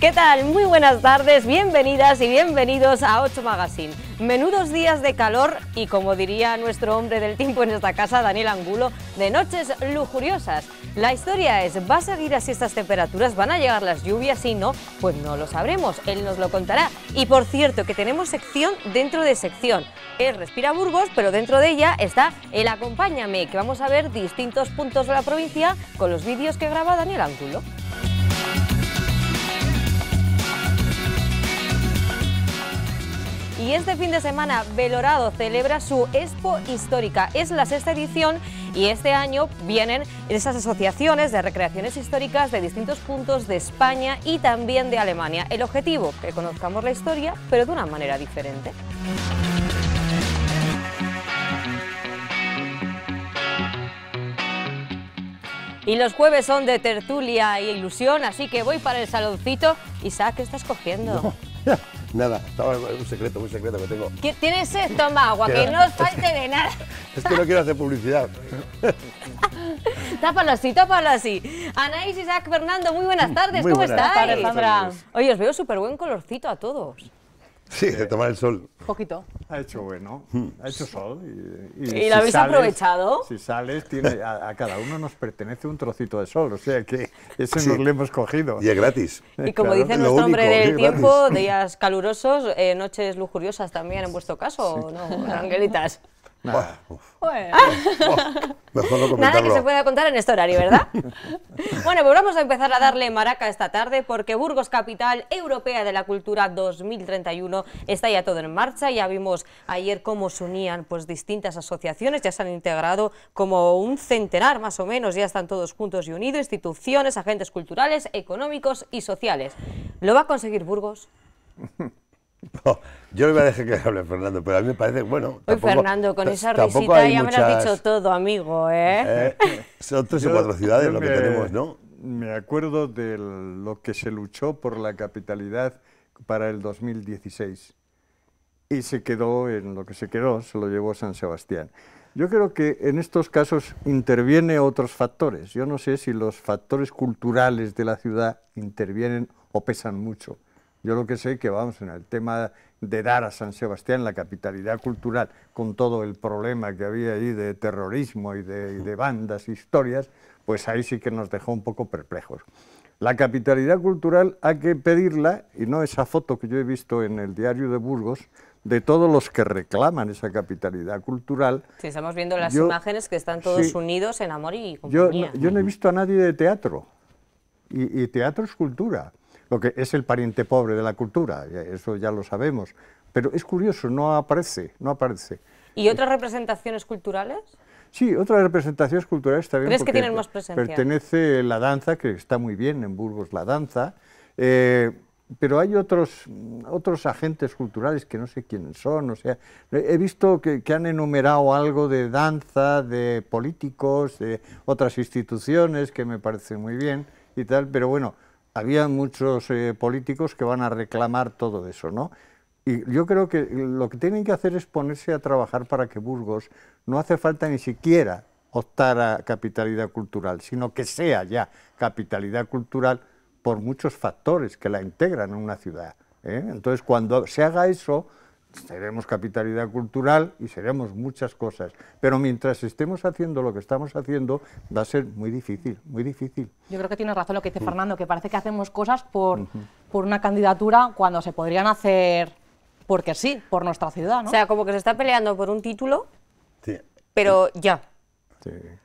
¿Qué tal? Muy buenas tardes, bienvenidas y bienvenidos a 8 Magazine. Menudos días de calor y como diría nuestro hombre del tiempo en esta casa, Daniel Angulo, de noches lujuriosas. La historia es, ¿va a seguir así estas temperaturas? ¿Van a llegar las lluvias? Si no, pues no lo sabremos, él nos lo contará. Y por cierto, que tenemos sección dentro de sección. Es Respira Burgos, pero dentro de ella está el Acompáñame, que vamos a ver distintos puntos de la provincia con los vídeos que graba Daniel Angulo. Y este fin de semana, Belorado celebra su Expo Histórica. Es la sexta edición y este año vienen esas asociaciones de recreaciones históricas de distintos puntos de España y también de Alemania. El objetivo, que conozcamos la historia, pero de una manera diferente. Y los jueves son de tertulia e ilusión, así que voy para el saloncito. Isaac, ¿qué estás cogiendo? Nada, estaba un secreto, un secreto que tengo. ¿Qué tienes esto, agua, que no os falte de nada. es que no quiero hacer publicidad. tápalo así, tápalo así. Anaís, Isaac, Fernando, muy buenas tardes, ¿cómo buenas. estáis? Buenas tardes, Sandra. Oye, os veo súper buen colorcito a todos. Sí, de eh, tomar el sol. poquito. Ha hecho bueno, hmm. ha hecho sol. ¿Y, y, lo habéis aprovechado? Si sales, tiene, a, cada uno nos pertenece un trocito de sol, o sea que eso nos lo hemos cogido. Y es gratis. Y como dice nuestro hombre del tiempo, días calurosos, eh, noches lujuriosas también en vuestro caso, o ¿no, angelitas? Bueno. que se pueda contar en este horario, ¿verdad? bueno, pues vamos a empezar a darle maraca esta tarde porque Burgos Capital Europea de la Cultura 2031 está ya todo en marcha. Ya vimos ayer cómo se unían pues, distintas asociaciones, ya se han integrado como un centenar más o menos, ya están todos juntos y unidos, instituciones, agentes culturales, económicos y sociales. ¿Lo va a conseguir Burgos? yo le voy a dejar que hable Fernando, pero a mí me parece, bueno... Tampoco, Fernando, con esa risita ya me lo has dicho todo, amigo, ¿eh? ¿Eh? son tres o cuatro ciudades lo que tenemos, ¿no? Me acuerdo de lo que se luchó por la capitalidad para el 2016 y se quedó en lo que se quedó, se lo llevó San Sebastián. Yo creo que en estos casos intervienen otros factores. Yo no sé si los factores culturales de la ciudad intervienen o pesan mucho. Yo lo que sé es que vamos en el tema de dar a San Sebastián la capitalidad cultural con todo el problema que había ahí de terrorismo y de, y de bandas, historias, pues ahí sí que nos dejó un poco perplejos. La capitalidad cultural hay que pedirla, y no esa foto que yo he visto en el diario de Burgos, de todos los que reclaman esa capitalidad cultural. Si estamos viendo las imágenes que están todos unidos en amor y compañía. Yo, no he visto a nadie de teatro, y, y teatro es cultura lo que es el pariente pobre de la cultura, eso ya lo sabemos. Pero es curioso, no aparece, no aparece. ¿Y otras representaciones culturales? Sí, otras representaciones culturales también. ¿Crees que tienen más presencia? Pertenece la danza, que está muy bien en Burgos la danza, eh, pero hay otros, otros agentes culturales que no sé quiénes son, o sea, he visto que, que han enumerado algo de danza, de políticos, de otras instituciones, que me parece muy bien y tal, pero bueno, había muchos eh, políticos que van a reclamar todo eso, ¿no? Y yo creo que lo que tienen que hacer es ponerse a trabajar para que Burgos no hace falta ni siquiera optar a capitalidad cultural, sino que sea ya capitalidad cultural por muchos factores que la integran en una ciudad. ¿eh? Entonces, cuando se haga eso, seremos capitalidad cultural y seremos muchas cosas. Pero mientras estemos haciendo lo que estamos haciendo, va a ser muy difícil, muy difícil. Yo creo que tienes razón lo que dice Fernando, que parece que hacemos cosas por, por una candidatura cuando se podrían hacer porque sí, por nuestra ciudad. O sea, como que se está peleando por un título, sí. pero ya.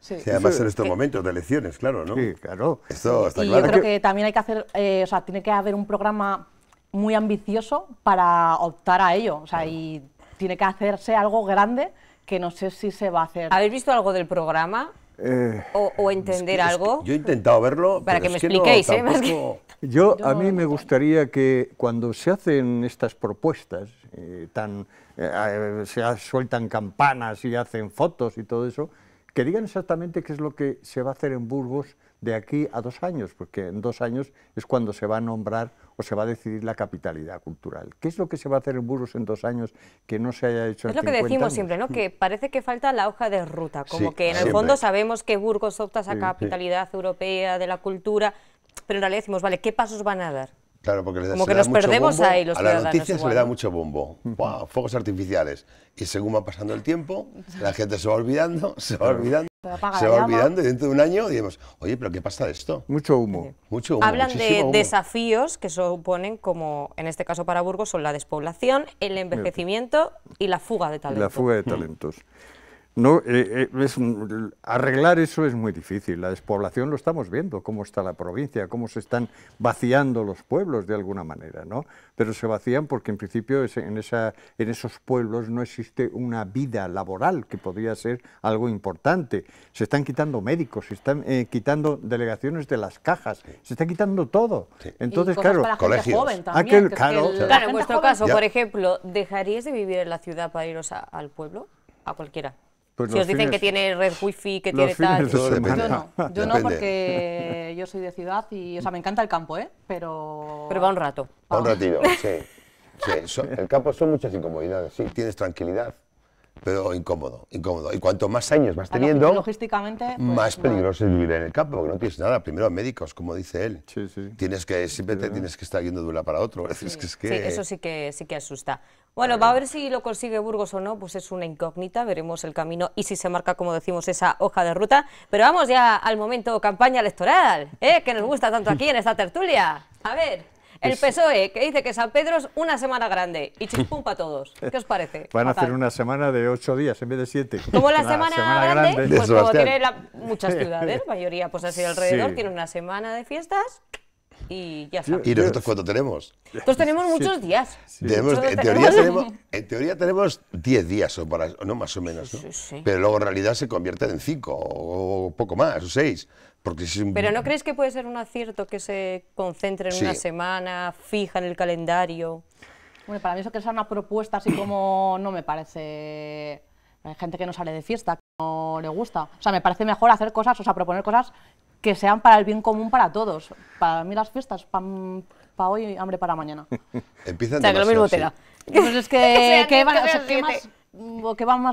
Sí. además en estos momentos de elecciones, claro, ¿no? Sí, claro. y yo creo que también hay que hacer, eh, o sea, tiene que haber un programa muy ambicioso para optar a ello. O sea, y tiene que hacerse algo grande que no sé si se va a hacer. ¿Habéis visto algo del programa? Eh, o, entender algo. yo he intentado verlo. Para que me expliquéis, ¿eh? Yo, a mí me gustaría que cuando se hacen estas propuestas, eh, tan, eh, se sueltan campanas y hacen fotos y todo eso, que digan exactamente qué es lo que se va a hacer en Burgos de aquí a dos años, porque en dos años es cuando se va a nombrar o se va a decidir la capitalidad cultural. ¿Qué es lo que se va a hacer en Burgos en dos años que no se haya hecho es Es lo que decimos siempre, ¿no? Que parece que falta la hoja de ruta, como que en el fondo sabemos que Burgos opta esa capitalidad europea de la cultura, pero en realidad decimos, vale, ¿qué pasos van a dar? Claro, porque Como que nos perdemos ahí A las noticias se le da mucho bombo. Fuegos artificiales. Y según va pasando el tiempo, la gente se va olvidando, se va olvidando. Se, va olvidando y dentro de un año digamos, oye, pero ¿qué pasa de esto? Mucho humo. Mucho Hablan de desafíos que suponen, como en este caso para Burgos, son la despoblación, el envejecimiento y la fuga de talentos. La fuga de talentos. No, eh, eh, arreglar eso es muy difícil. La despoblación lo estamos viendo, cómo está la provincia, cómo se están vaciando los pueblos de alguna manera, ¿no? Pero se vacían porque en principio en, esa, en esos pueblos no existe una vida laboral que podría ser algo importante. Se están quitando médicos, se están eh, quitando delegaciones de las cajas, se está quitando todo. Entonces, claro, colegios. claro, en vuestro caso, por ejemplo, dejarías de vivir en la ciudad para iros al pueblo? A cualquiera. Pues si os dicen que tiene red wifi, que tiene tal. Yo no, yo no porque yo soy de ciudad y, o sea, me encanta el campo, ¿eh? Pero. Pero va un rato. Va un ah. ratito, sí. el campo son muchas incomodidades, sí. Tienes tranquilidad, pero incómodo, incómodo. Y cuanto más años vas teniendo, logísticamente, pues, más peligroso es vivir en el campo, porque no tienes nada. Primero médicos, como dice él. Sí, sí. Tienes que, siempre te tienes que estar yendo de una para otro. Sí. Es que, eso sí que, sí que asusta. Bueno, va a ver si lo consigue Burgos o no, pues es una incógnita, veremos el camino y si se marca, como decimos, esa hoja de ruta. Pero vamos ya al momento campaña electoral, ¿eh? que nos gusta tanto aquí en esta tertulia. A ver. El PSOE, que dice que San Pedro es una semana grande y chispum para todos. ¿Qué os parece? Van a hacer una semana de ocho días en vez de siete. Como la, semana, grande, pues como tiene muchas ciudades, mayoría pues así alrededor, tiene una semana de fiestas, y nosotros cuánto tenemos? Nosotros tenemos muchos días. en, teoría tenemos... 10 días, o para, no más o menos, pero luego en realidad se convierte en 5 o poco más, o 6. Porque Pero ¿no crees que puede ser un acierto que se concentre en una semana fija en el calendario? Bueno, para mí eso que sea una propuesta así como no me parece... Hay gente que no sale de fiesta, que no le gusta. O sea, me parece mejor hacer cosas, o sea, proponer cosas que sean para el bien común para todos. Para mí las fiestas, para hoy y hambre para mañana. Empiezan o sea, que lo mismo pues es que, que, más, que van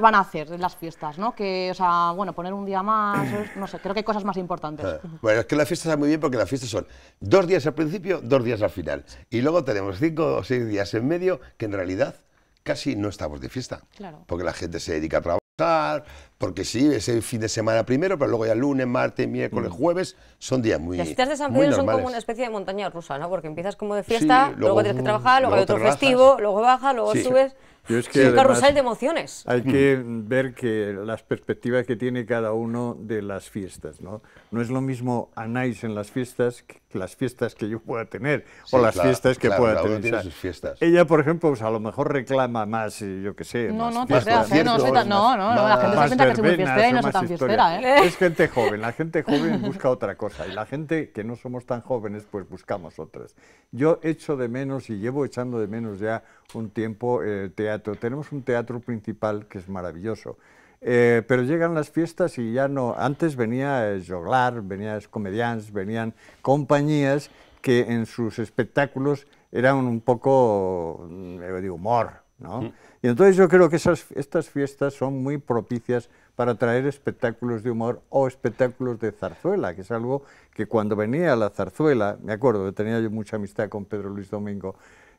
van a hacer en las fiestas, Que, o sea, bueno, poner un día más, no sé, creo que hay cosas más importantes. Ah, bueno, es que las fiestas está muy bien porque las fiestas son dos días al principio, dos días al final. Y luego tenemos cinco o seis días en medio que en realidad casi no estamos de fiesta. Claro. Porque la gente se dedica a trabajar, porque sí, es el fin de semana primero, pero luego ya lunes, martes, miércoles, mm. jueves, son días muy Las fiestas de San Pedro son como una especie de montaña rusa, ¿no? Porque empiezas como de fiesta, luego, tienes que mm, trabajar, luego, hay otro festivo, luego bajas, luego subes. es que carrusel de emociones. Hay que mm. ver que las perspectivas que tiene cada uno de las fiestas, ¿no? No es lo mismo Anais en las fiestas que las fiestas que yo pueda tener o las fiestas que pueda tener. Ella, por ejemplo, pues, a lo mejor reclama más, eh, yo qué sé, no, eh, no, no, la gente se piensa que ¿eh? Es gente joven, la gente joven busca otra cosa y la gente que no somos tan jóvenes pues buscamos otras. Yo echo de menos y llevo echando de menos ya un tiempo el eh, teatro. Tenemos un teatro principal que es maravilloso. Eh, pero llegan las fiestas y ya no. Antes venía Joglar, venían comediantes, venían compañías que en sus espectáculos eran un poco mm, de humor, ¿no? Mm. Y entonces yo creo que esas, estas fiestas son muy propicias para traer espectáculos de humor o espectáculos de zarzuela, que es algo que cuando venía a la zarzuela, me acuerdo, tenía yo mucha amistad con Pedro Luis Domingo,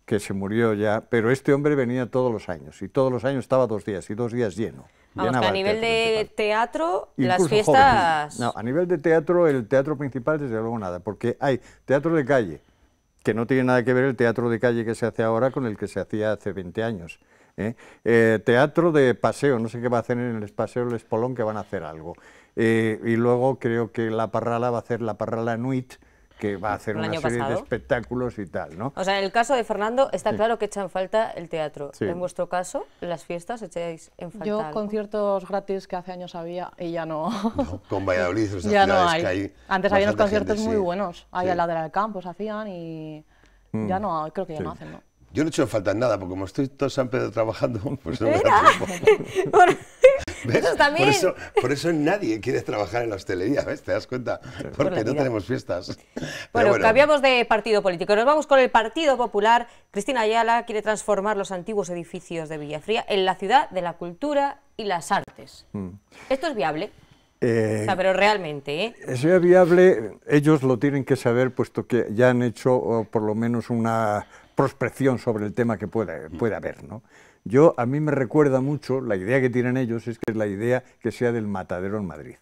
que se murió ya, pero este hombre venía todos los años y todos los años estaba dos días y dos días lleno. Vamos, a nivel de teatro, las fiestas... No, a nivel de teatro, el teatro principal desde luego nada, porque hay teatro de calle, que no tiene nada que ver el teatro de calle que se hace ahora con el que se hacía hace 20 años. ¿eh? Eh, teatro de paseo, no sé qué va a hacer en el paseo El Espolón, que van a hacer algo. Eh, y luego creo que La Parrala va a hacer La Parrala Nuit, que va a hacer una serie de espectáculos y tal, ¿no? O sea, en el caso de Fernando está claro que echa en falta el teatro. En vuestro caso, las fiestas echáis en falta Yo conciertos gratis que hace años había y ya no... con Valladolid, o sea, ya no hay. Que hay Antes había unos conciertos muy buenos. Ahí al lado del campo se hacían y... Mm. Ya no, creo que ya no hacen, ¿no? Yo no he hecho falta en nada, porque como estoy todo San trabajando, pues no me da tiempo. por, eso nadie quiere trabajar en la hostelería, ¿ves? ¿Te das cuenta? Porque no tenemos fiestas. Bueno, cambiamos de partido político. Nos vamos con el Partido Popular. Cristina Ayala quiere transformar los antiguos edificios de Villafría en la ciudad de la cultura y las artes. Hmm. ¿Esto es viable? Eh, o sea, pero realmente, ¿eh? es viable, ellos lo tienen que saber, puesto que ya han hecho por lo menos una prospección sobre el tema que puede, mm. haber. ¿no? Yo, a mí me recuerda mucho, la idea que tienen ellos es que es la idea que sea del matadero en Madrid.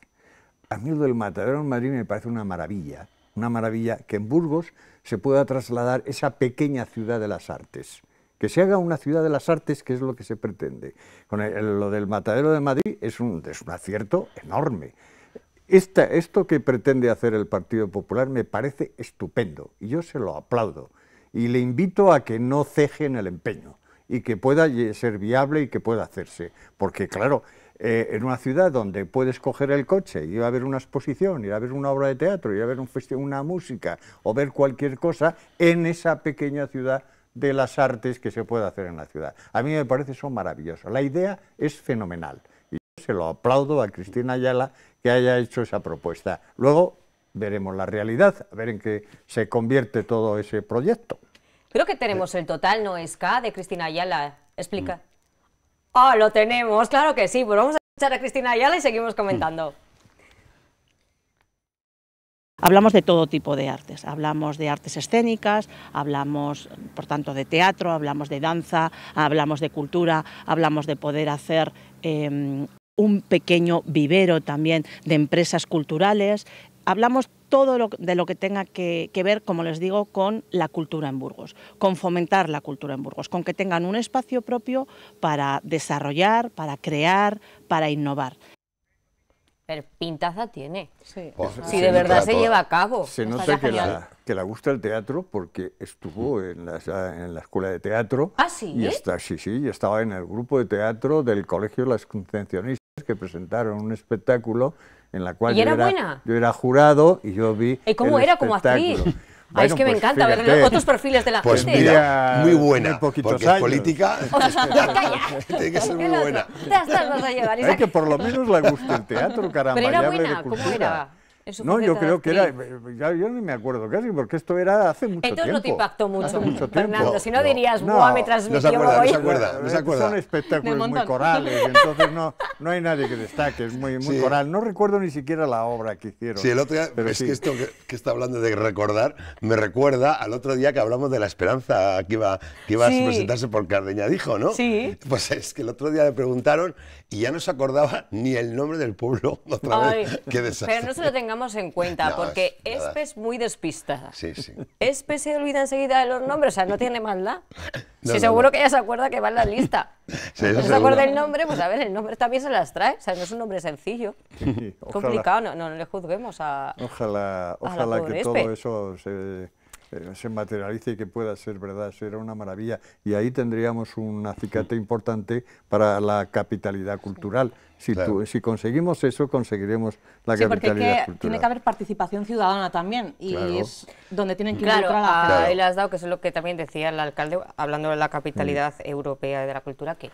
A mí lo del matadero en Madrid me parece una maravilla, una maravilla que en Burgos se pueda trasladar esa pequeña ciudad de las artes. Que se haga una ciudad de las artes, que es lo que se pretende. Con lo del matadero de Madrid es un, es acierto enorme. esto que pretende hacer el Partido Popular me parece estupendo y yo se lo aplaudo y le invito a que no ceje en el empeño y que pueda ser viable y que pueda hacerse. Porque claro, eh, en una ciudad donde puedes coger el coche, y va a haber una exposición, ir a ver una obra de teatro, ir a ver un una música o ver cualquier cosa, en esa pequeña ciudad de las artes que se puede hacer en la ciudad. A mí me parece son maravilloso. La idea es fenomenal. Y yo se lo aplaudo a Cristina Ayala que haya hecho esa propuesta. Luego, veremos la realidad, a ver en qué se convierte todo ese proyecto. Creo que tenemos el total, ¿no es K? De Cristina Ayala. Explica. Mm. Ah, lo tenemos, claro que sí. Pues vamos a escuchar a Cristina Ayala y seguimos comentando. Mm. Hablamos de todo tipo de artes, hablamos de artes escénicas, hablamos por tanto de teatro, hablamos de danza, hablamos de cultura, hablamos de poder hacer em, un pequeño vivero también de empresas culturales, hablamos todo de lo que tenga que, ver, como les digo, con la cultura en Burgos, con fomentar la cultura en Burgos, con que tengan un espacio propio para desarrollar, para crear, para innovar. Pero pintaza tiene, pues ah. si de verdad se lleva a cabo. Se nota que la, gusta el teatro porque estuvo mm. en la, escuela de teatro. Ah, sí. Y está, sí, sí, y estaba en el grupo de teatro del Colegio las Concepcionistas que presentaron un espectáculo en la cual ¿Y yo, era buena? yo era jurado y yo vi. ¿Y cómo era como actriz? Bueno, es que me pues encanta ver ver otros perfiles de la pues gente. Pues mira, muy buena, porque es política. tiene que ser muy buena. Te vas a llevar, Isaac. Hay que por lo menos le gusta el teatro, caramba. Pero era buena, ¿cómo era? No, yo creo que era, eh, yo ni me acuerdo casi, porque esto era hace mucho tiempo. Entonces no te impactó mucho, Fernando, si no, dirías, no, me transmitió! No hoy. no se acuerda, no se acuerda. Son espectáculos muy corales, entonces no, no hay nadie que destaque, es muy, muy coral. No recuerdo ni siquiera la obra que hicieron. Sí, el otro día, pero es que esto que, está hablando de recordar, me recuerda al otro día que hablamos de la esperanza que iba, que iba a presentarse por Cardeña, dijo, ¿no? Sí. Pues es que el otro día le preguntaron y ya no se acordaba ni el nombre del pueblo otra vez. Qué desastre. Pero no se lo tengamos en cuenta, porque Espe es muy despistada. Sí, sí. Espe se olvida enseguida de los nombres, o sea, no tiene maldad. No, sí, seguro que ella se acuerda que va en la lista. Sí, no se acuerda el nombre, pues a ver, el nombre también se las trae. O sea, no es un nombre sencillo. Complicado, no, no, le juzguemos a. Ojalá, ojalá que todo eso se eh, se materialice y que pueda ser verdad. Será una maravilla. Y ahí tendríamos un acicate importante para la capitalidad cultural. Si, conseguimos eso, conseguiremos la capitalidad porque Tiene que haber participación ciudadana también. Y es donde tienen que claro, a, claro, ah, has dado, que es lo que también decía el alcalde, hablando de la capitalidad mm. europea de la cultura, que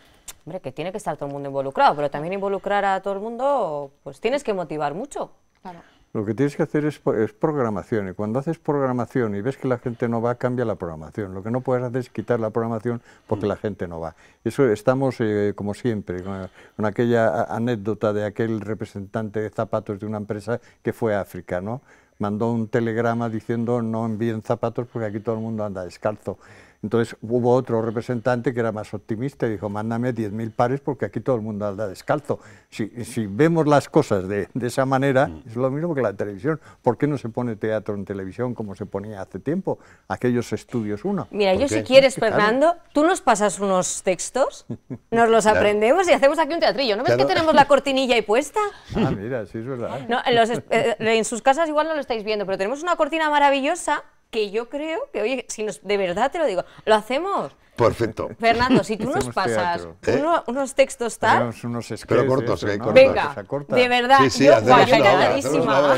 que tiene que estar todo el mundo involucrado, pero también involucrar a todo el mundo, pues tienes que motivar mucho. Claro. Lo que tienes que hacer es, programación y cuando haces programación y ves que la gente no va, cambia la programación. Lo que no puedes hacer es quitar la programación porque la gente no va. Eso estamos, eh, como siempre, con, con, aquella anécdota de aquel representante de zapatos de una empresa que fue a África, ¿no? Mandó un telegrama diciendo no envíen zapatos porque aquí todo el mundo anda descalzo. Entonces hubo otro representante que era más optimista y dijo, mándame 10.000 pares porque aquí todo el mundo anda descalzo. Si, vemos las cosas de, esa manera, mm. es lo mismo que la televisión. ¿Por qué no se pone teatro en televisión como se ponía hace tiempo? Aquellos estudios uno. Mira, yo si quieres, Fernando, tú nos pasas unos textos, nos los aprendemos y hacemos aquí un teatrillo. ¿No ves que tenemos la cortinilla ahí puesta? Ah, mira, sí, es verdad. No, en, eh, en sus casas igual no lo estáis viendo, pero tenemos una cortina maravillosa que yo creo que, oye, si de verdad te lo digo, lo hacemos. Perfecto. Fernando, si tú nos pasas ¿Eh? unos textos tal... Unos pero cortos, eso, ¿eh? cortos. Venga, corta. de verdad, sí, sí, yo encantadísima.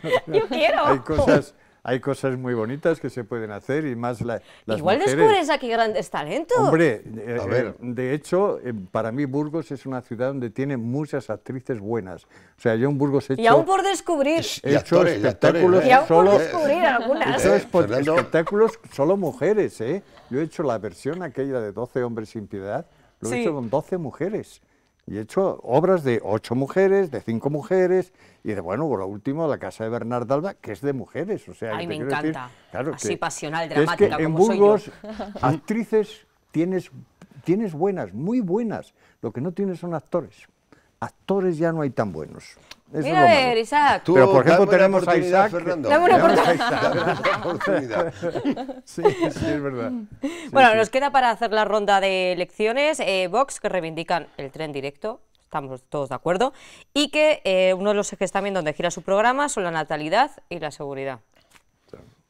Yo quiero. Hay cosas hay cosas muy bonitas que se pueden hacer y más la, las Igual descubres aquí grandes talentos. Hombre, eh, a eh, ver. de hecho, eh, para mí Burgos es una ciudad donde tiene muchas actrices buenas. O sea, yo en Burgos he hecho... Y aún por descubrir. He actores, espectáculos solo... mujeres, ¿eh? Yo he hecho la versión aquella de 12 hombres sin piedad, lo he hecho con 12 mujeres y he hecho obras de ocho mujeres, de cinco mujeres, y de, bueno, por lo último, La Casa de bernard Alba, que es de mujeres, o sea... Ay, me encanta, claro, así pasional, dramática, soy actrices tienes, tienes buenas, muy buenas, lo que no tienes son actores, actores ya no hay tan buenos. Mira a ver, Isaac. Pero por ejemplo tenemos a Isaac. Dame una oportunidad. sí, sí, es verdad. bueno, nos queda para hacer la ronda de elecciones eh, Vox, que reivindican el tren directo, estamos todos de acuerdo, y que eh, uno de los ejes también donde gira su programa son la natalidad y la seguridad.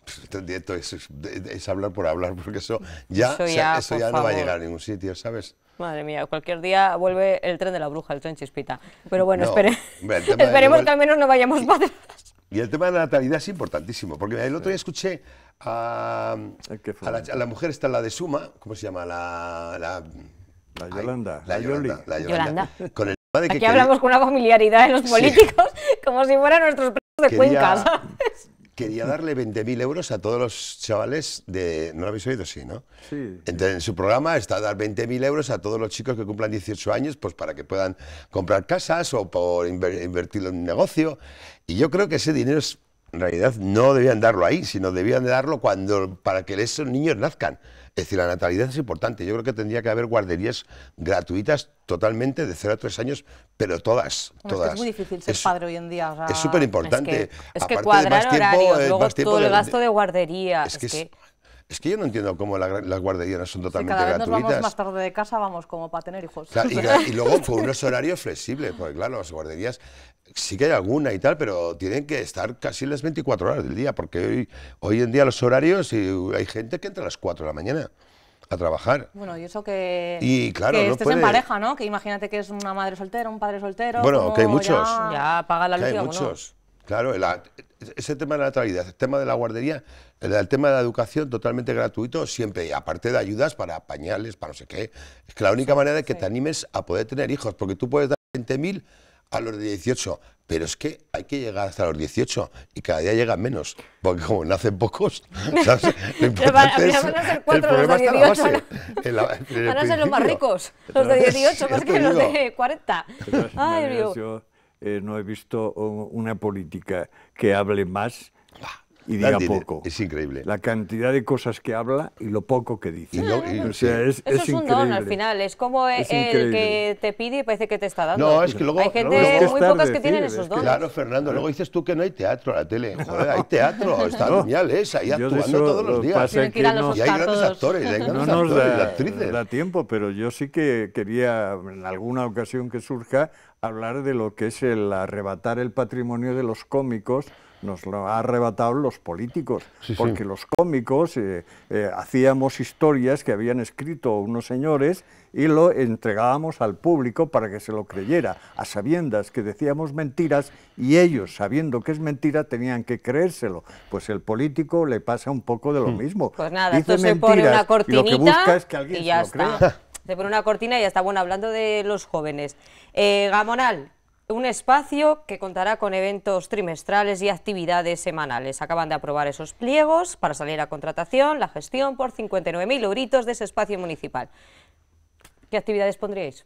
Pues directo es, hablar por hablar, porque eso ya, eso ya no va a llegar a ningún sitio, ¿sabes? Madre mía, cualquier día vuelve el tren de la bruja, el tren chispita. Pero bueno, esperemos que al menos no vayamos más y, el tema de la natalidad es importantísimo, porque el otro día escuché a, la, mujer está la de Suma, ¿cómo se llama? La, la, Yolanda. la, Yolanda, Aquí hablamos con una familiaridad de los políticos, como si fueran nuestros presos de Cuenca quería darle 20.000 euros a todos los chavales de... ¿No lo habéis oído? Sí, ¿no? Sí. Entonces, en su programa está dar 20.000 euros a todos los chicos que cumplan 18 años pues para que puedan comprar casas o por inver invertirlo en un negocio. Y yo creo que ese dinero es, en realidad no debían darlo ahí, sino debían darlo cuando, para que esos niños nazcan. Es decir, la natalidad es importante. Yo creo que tendría que haber guarderías gratuitas totalmente de 0 a 3 años, pero todas. todas. Es, muy difícil ser padre hoy en día. es súper importante. Es que, es eh, luego todo el gasto de guarderías Es que, yo no entiendo cómo las guarderías no son totalmente si cada gratuitas. Nos vamos más tarde de casa, vamos como para tener hijos. y, y, luego con unos horarios flexibles, porque claro, las guarderías sí que hay alguna y tal, pero tienen que estar casi las 24 horas del día, porque hoy, hoy en día los horarios y hay gente que entra a las 4 de la mañana a trabajar. Bueno, y eso que, y, claro, estés en pareja, ¿no? Que imagínate que es una madre soltera, un padre soltero. Bueno, que hay muchos. Ya, paga la luz. Hay muchos. Claro, ese tema de la natalidad, el tema de la guardería, el, tema de la educación totalmente gratuito siempre, y aparte de ayudas para pañales, para no sé qué. Es que la única manera de que te animes a poder tener hijos, porque tú puedes dar 20.000 a los de 18. Pero es que hay que llegar hasta los 18 y cada día llegan menos, porque como nacen pocos, ¿sabes? Lo van a ser el los de van a ser los más ricos, los de 18 más que los de 40. Ay, Dios yo eh, no he visto una política que hable más y diga poco. Es increíble. La cantidad de cosas que habla y lo poco que dice. Ah, es, Eso es, un don al final, es como el que te pide y parece que te está dando. No, es que luego... Hay gente muy pocas que tienen esos dones. Claro, Fernando, luego dices tú que no hay teatro en la tele. Joder, hay teatro, está genial, ¿eh? es, ahí actuando todos los días. y hay grandes actores, no nos da tiempo, pero yo sí que quería, en alguna ocasión que surja, hablar de lo que es el arrebatar el patrimonio de los cómicos nos lo han arrebatado los políticos, porque los cómicos eh, eh, hacíamos historias que habían escrito unos señores y lo entregábamos al público para que se lo creyera, a sabiendas que decíamos mentiras y ellos, sabiendo que es mentira, tenían que creérselo. Pues el político le pasa un poco de lo hmm. mismo. Pues nada, esto se pone una cortinita y, ya está. Se pone una cortina y ya está. Bueno, hablando de los jóvenes, eh, Gamonal, un espacio que contará con eventos trimestrales y actividades semanales. Acaban de aprobar esos pliegos para salir a contratación, la gestión por 59.000 euritos de ese espacio municipal. ¿Qué actividades pondríais?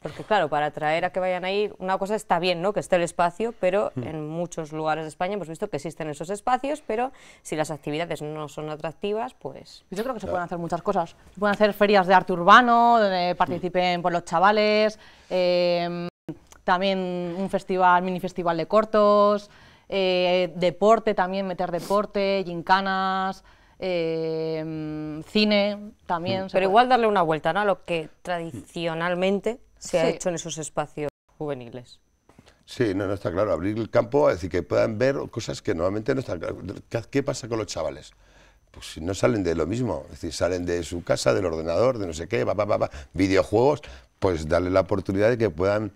Porque claro, para atraer a que vayan a ir, una cosa está bien, ¿no? Que esté el espacio, pero mm. en muchos lugares de España hemos visto que existen esos espacios, pero si las actividades no son atractivas, pues... Yo creo que se pueden hacer muchas cosas. Se pueden hacer ferias de arte urbano, donde participen por pues, los chavales, eh, también un festival, mini festival de cortos, eh, deporte también, meter deporte, gincanas, eh, cine también. Pero igual darle una vuelta a lo que tradicionalmente se ha hecho en esos espacios juveniles. Sí, no, no está claro. Abrir el campo, es decir, que puedan ver cosas que normalmente no están claras. ¿Qué pasa con los chavales? Pues si no salen de lo mismo, es decir, salen de su casa, del ordenador, de no sé qué, va, videojuegos, pues darle la oportunidad de que puedan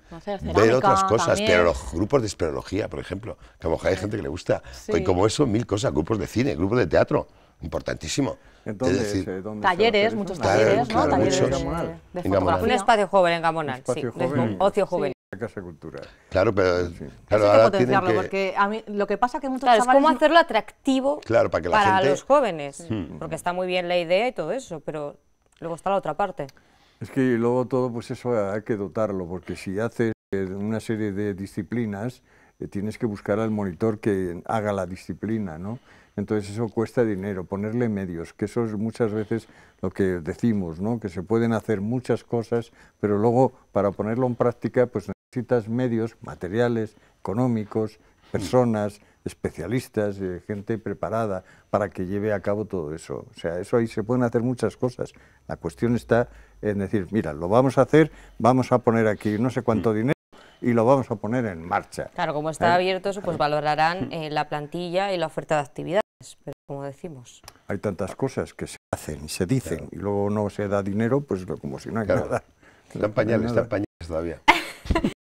ver otras cosas, pero los grupos de esperología, por ejemplo, que a lo mejor hay gente que le gusta, y pues, como eso, mil cosas, grupos de cine, grupos de teatro, importantísimo. Entonces, eh, talleres, muchos talleres, ¿no? talleres De, Un espacio joven en Gamonal, sí, joven, ocio joven. Casa Cultura. Claro, pero claro, ahora que... lo que pasa es que muchos claro, es cómo hacerlo atractivo para, los jóvenes, porque está muy bien la idea y todo eso, pero luego está la otra parte. Es que luego todo, pues eso hay que dotarlo, porque si haces eh, una serie de disciplinas, eh, tienes que buscar al monitor que haga la disciplina, ¿no? Entonces eso cuesta dinero, ponerle medios, que eso es muchas veces lo que decimos, ¿no? Que se pueden hacer muchas cosas, pero luego para ponerlo en práctica, pues necesitas medios materiales, económicos, mm. personas especialistas, eh, gente preparada para que lleve a cabo todo eso. O sea, eso ahí se pueden hacer muchas cosas. La cuestión está en decir, mira, lo vamos a hacer, vamos a poner aquí no sé cuánto mm. dinero y lo vamos a poner en marcha. Claro, como está ¿Eh? abierto eso, pues valorarán mm. eh, la plantilla y la oferta de actividades, pero como decimos. Hay tantas cosas que se hacen y se dicen y luego no se da dinero, pues como si no hay que nada. Están pañales, están pañales todavía.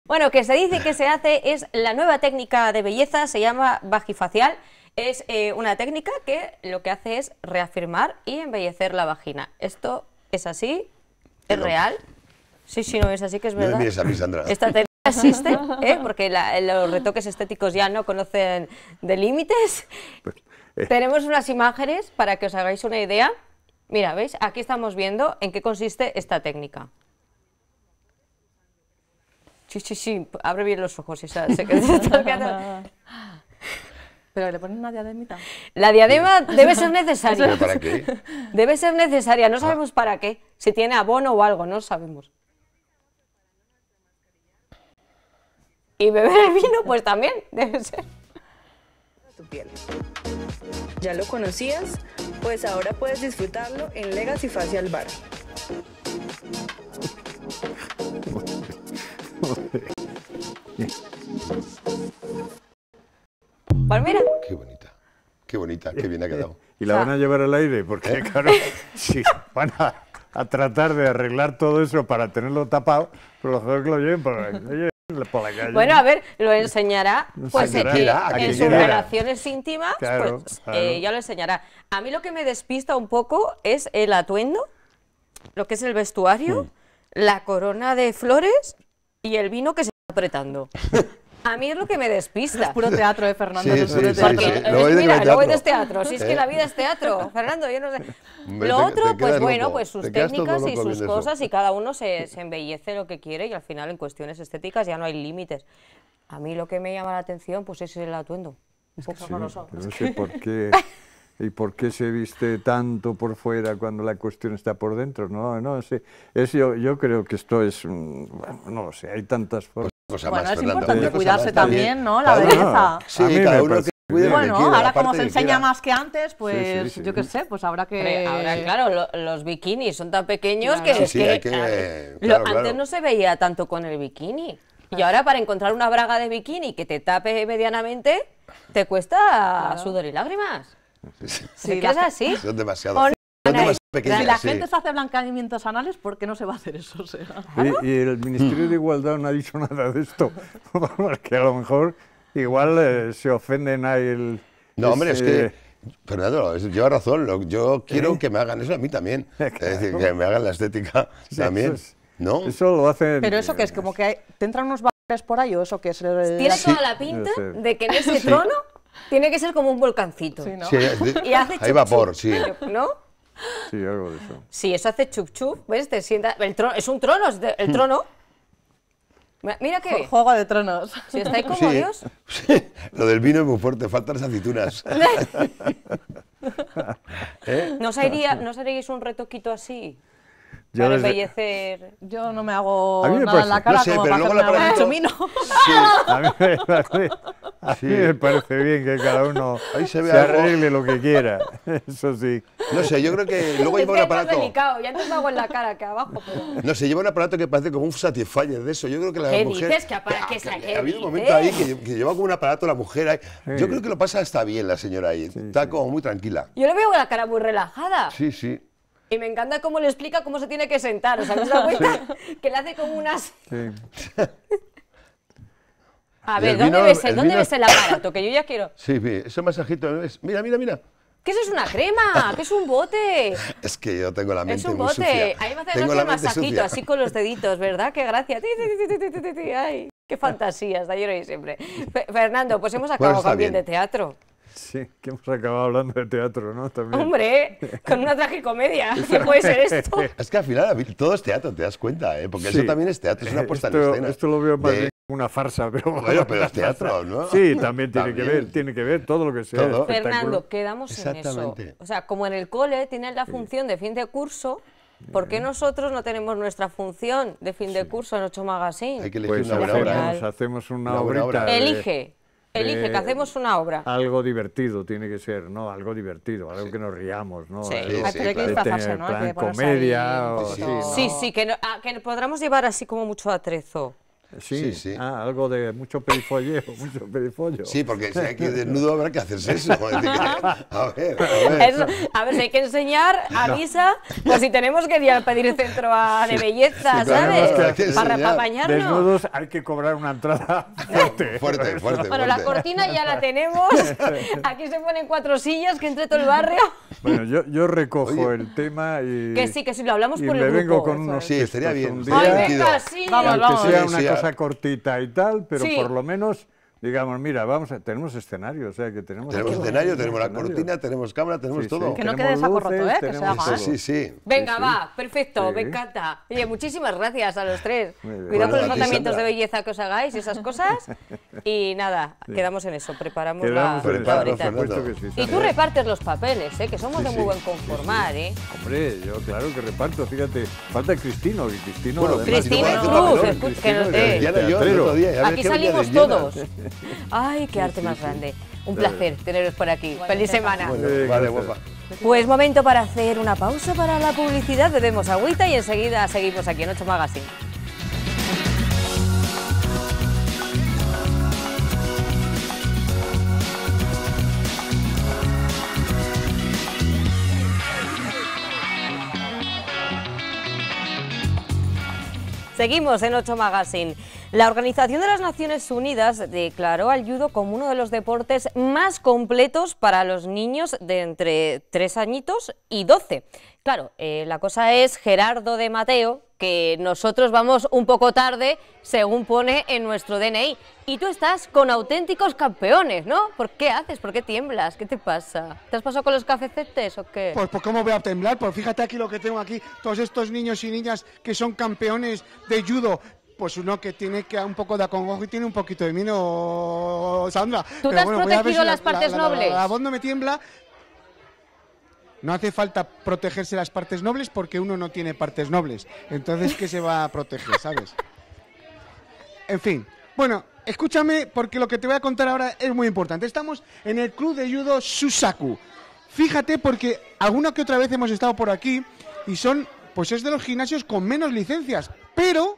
Bueno, que se dice que se hace es la nueva técnica de belleza, se llama vagifacial. Es eh, una técnica que lo que hace es reafirmar y embellecer la vagina. ¿Esto es así? ¿Es real? Sí, sí, no es así, que es verdad. No mires a mí, Sandra. Esta técnica existe, ¿eh? porque los retoques estéticos ya no conocen de límites. Pues, eh. Tenemos unas imágenes para que os hagáis una idea. Mira, ¿veis? Aquí estamos viendo en qué consiste esta técnica. Sí, sí, sí, abre bien los ojos. se, Pero le ponen una diademita. La diadema debe ser necesaria. para qué? Debe ser necesaria, no ah. sabemos para qué. Si tiene abono o algo, no sabemos. Y beber el vino, pues también debe ser. ¿Ya lo conocías? Pues ahora puedes disfrutarlo en Legacy Facial Bar. Qué bonita. Qué bonita, qué bien ha quedado. Y la van a llevar al aire, porque ¿Eh? claro, si van a, tratar de arreglar todo eso para tenerlo tapado, pero los que lo lleven para la calle. Bueno, a ver, lo enseñará pues eh, en sus relaciones íntimas, pues, eh, ya lo enseñará. A mí lo que me despista un poco es el atuendo, lo que es el vestuario, la corona de flores y el vino que se está apretando. A mí es lo que me despista. Es puro teatro de eh, Fernando. Sí, es teatro. mira, lo voy de teatro. Si es que la vida es teatro, Fernando, yo no sé. lo otro, pues bueno, pues sus técnicas y sus cosas y cada uno se, embellece lo que quiere y al final en cuestiones estéticas ya no hay límites. A mí lo que me llama la atención pues es el atuendo. No sé por qué. ¿Y por qué se viste tanto por fuera cuando la cuestión está por dentro? No, no, sí, yo, creo que esto es, bueno, no sé, hay tantas formas. Pues bueno, es importante cuidarse también, ¿no? La belleza. Sí, cada uno que cuide Bueno, ahora como se enseña más que antes, pues yo qué sé, pues habrá que... claro, los bikinis son tan pequeños que, sí, que antes no se veía tanto con el bikini. Y ahora para encontrar una braga de bikini que te tape medianamente, te cuesta sudor y lágrimas. Sí, sí así? demasiado. si la gente se hace blanqueamientos anales, ¿por qué no se va a hacer eso? y, el Ministerio de Igualdad no ha dicho nada de esto, porque a lo mejor igual eh, se ofenden a él No, hombre, es que... Fernando, lleva razón. Yo quiero ¿Eh? que me hagan eso a mí también. Es decir, que me hagan la estética también. ¿No? Eso lo hacen. Pero eso que es eh, como que te entran unos valores por ahí o eso que es. Tiene toda la pinta de que en ese trono tiene que ser como un volcancito. Sí, ¿no? y hace chup, Hay vapor, sí. ¿No? Sí, algo de eso. Sí, eso hace chup chup, ¿ves? Te sienta... el trono, es un trono, el hmm. trono. Mira qué juego de tronos. Si estáis como Dios. Sí. Lo del vino es muy fuerte, faltan las aceitunas. ¿Eh? ¿No, ¿No os haríais un retoquito así? Yo para embellecer. Yo no me hago a mí me nada parece, en la cara sé, pero luego la palabra chumino. Sí. A mí me parece, sí. parece bien que cada uno Ahí se, vea arregle lo que quiera. Eso sí. No sé, yo creo que luego lleva un aparato. Es delicado, ya antes me hago en la cara que abajo. No sé, lleva un aparato que parece como un satisfyer de eso. Yo creo que la ¿Qué mujer. ¿Qué dices? Que, ah, que, ha habido un momento ¿eh? ahí que, lleva como un aparato la mujer. Ahí. Yo creo que lo pasa hasta bien la señora ahí. Está como muy tranquila. Yo le veo la cara muy relajada. Sí, sí. Y me encanta cómo le explica cómo se tiene que sentar. O sea, es dado cuenta? Que le hace como unas... A ver, ¿dónde, ves, el, ¿dónde ves el aparato? Que yo ya quiero... Sí, ese masajito, mira, mira, mira. ¿Qué eso es una crema? ¿Qué es un bote? Es que yo tengo la mente Es un bote. Ahí me hace un el masajito, así con los deditos, ¿verdad? ¡Qué gracia! ¡Ay! ¡Qué fantasías! De ayer hoy siempre. Fernando, pues hemos pues acabado también de teatro. Sí, que hemos acabado hablando de teatro, ¿no? También. Hombre, con una tragicomedia, ¿qué puede ser esto? Es que al final todo es teatro, te das cuenta, ¿eh? Porque eso también es teatro, es una eh, puesta esto, en escena. Esto lo veo más de... como una farsa, pero... Bueno, pero es teatro, ¿no? Sí, también tiene que ver, tiene que ver todo lo que sea. Fernando, quedamos en eso. O sea, como en el cole tienes la función de fin de curso, ¿Por qué nosotros no tenemos nuestra función de fin de curso en Ocho Magazine? Hay que elegir pues una obra, hacemos, hacemos una, obra... Elige. Elige, que eh, hacemos una obra. Algo divertido tiene que ser, ¿no? Algo divertido, algo que nos riamos, ¿no? Sí, sí, que ¿no? Plan ah, comedia. sí, sí, que, que podamos llevar así como mucho atrezo. Sí, sí, ah, algo de mucho perifolleo, mucho perifollo. Sí, porque si hay que ir desnudo habrá que hacerse eso. a ver, a ver. a ver, si hay que enseñar, avisa, no. pues si tenemos que ir a pedir centro de belleza, ¿sabes? para, apañarnos. Desnudos hay que cobrar una entrada fuerte. Fuerte, fuerte. bueno, la cortina ya la tenemos. Aquí se ponen cuatro sillas que entre todo el barrio. Bueno, yo, yo recojo el tema y... Que sí, que sí lo hablamos por el me vengo con unos... Sí, estaría bien. día, sí. Vamos, vamos. Que esa cortita y tal, pero por lo menos digamos, mira, vamos tenemos escenario, o sea que tenemos... Tenemos escenario, tenemos la cortina, tenemos cámara, tenemos todo. Que no quede saco ¿eh? Que se sí, sí, sí. Venga, va, perfecto, me encanta. Oye, muchísimas gracias a los tres. Cuidado con los tratamientos de belleza que os hagáis y esas cosas. Y nada, quedamos en eso, preparamos, la, Y tú repartes los papeles, ¿eh? Que somos de muy buen conformar, ¿eh? Hombre, yo claro que reparto, fíjate. Falta Cristino, y Cristino... Bueno, Cristino Cruz, que nos dé. Aquí salimos todos. Ay, qué arte más grande. Un placer teneros por aquí. Feliz semana. vale, guapa. Pues momento para hacer una pausa para la publicidad. Bebemos agüita y enseguida seguimos aquí en Ocho Magazine. Seguimos en 8 Magazine. La Organización de las Naciones Unidas declaró al judo como uno de los deportes más completos para los niños de entre 3 añitos y 12. Claro, eh, la cosa es Gerardo de Mateo, que nosotros vamos un poco tarde, según pone en nuestro DNI. Y tú estás con auténticos campeones, ¿no? ¿Por qué haces? ¿Por qué tiemblas? ¿Qué te pasa? ¿Te has pasado con los cafecetes o qué? Pues, pues ¿cómo voy a temblar? Pues fíjate aquí lo que tengo aquí, todos estos niños y niñas que son campeones de judo, pues uno que tiene que un poco de acongojo y tiene un poquito de mino, Sandra. ¿Tú te has protegido las partes nobles? a voz no me tiembla, no hace falta protegerse las partes nobles porque uno no tiene partes nobles. Entonces, ¿qué se va a proteger, sabes? En fin. Bueno, escúchame porque lo que te voy a contar ahora es muy importante. Estamos en el club de judo Susaku. Fíjate porque alguna que otra vez hemos estado por aquí y son, pues es de los gimnasios con menos licencias, pero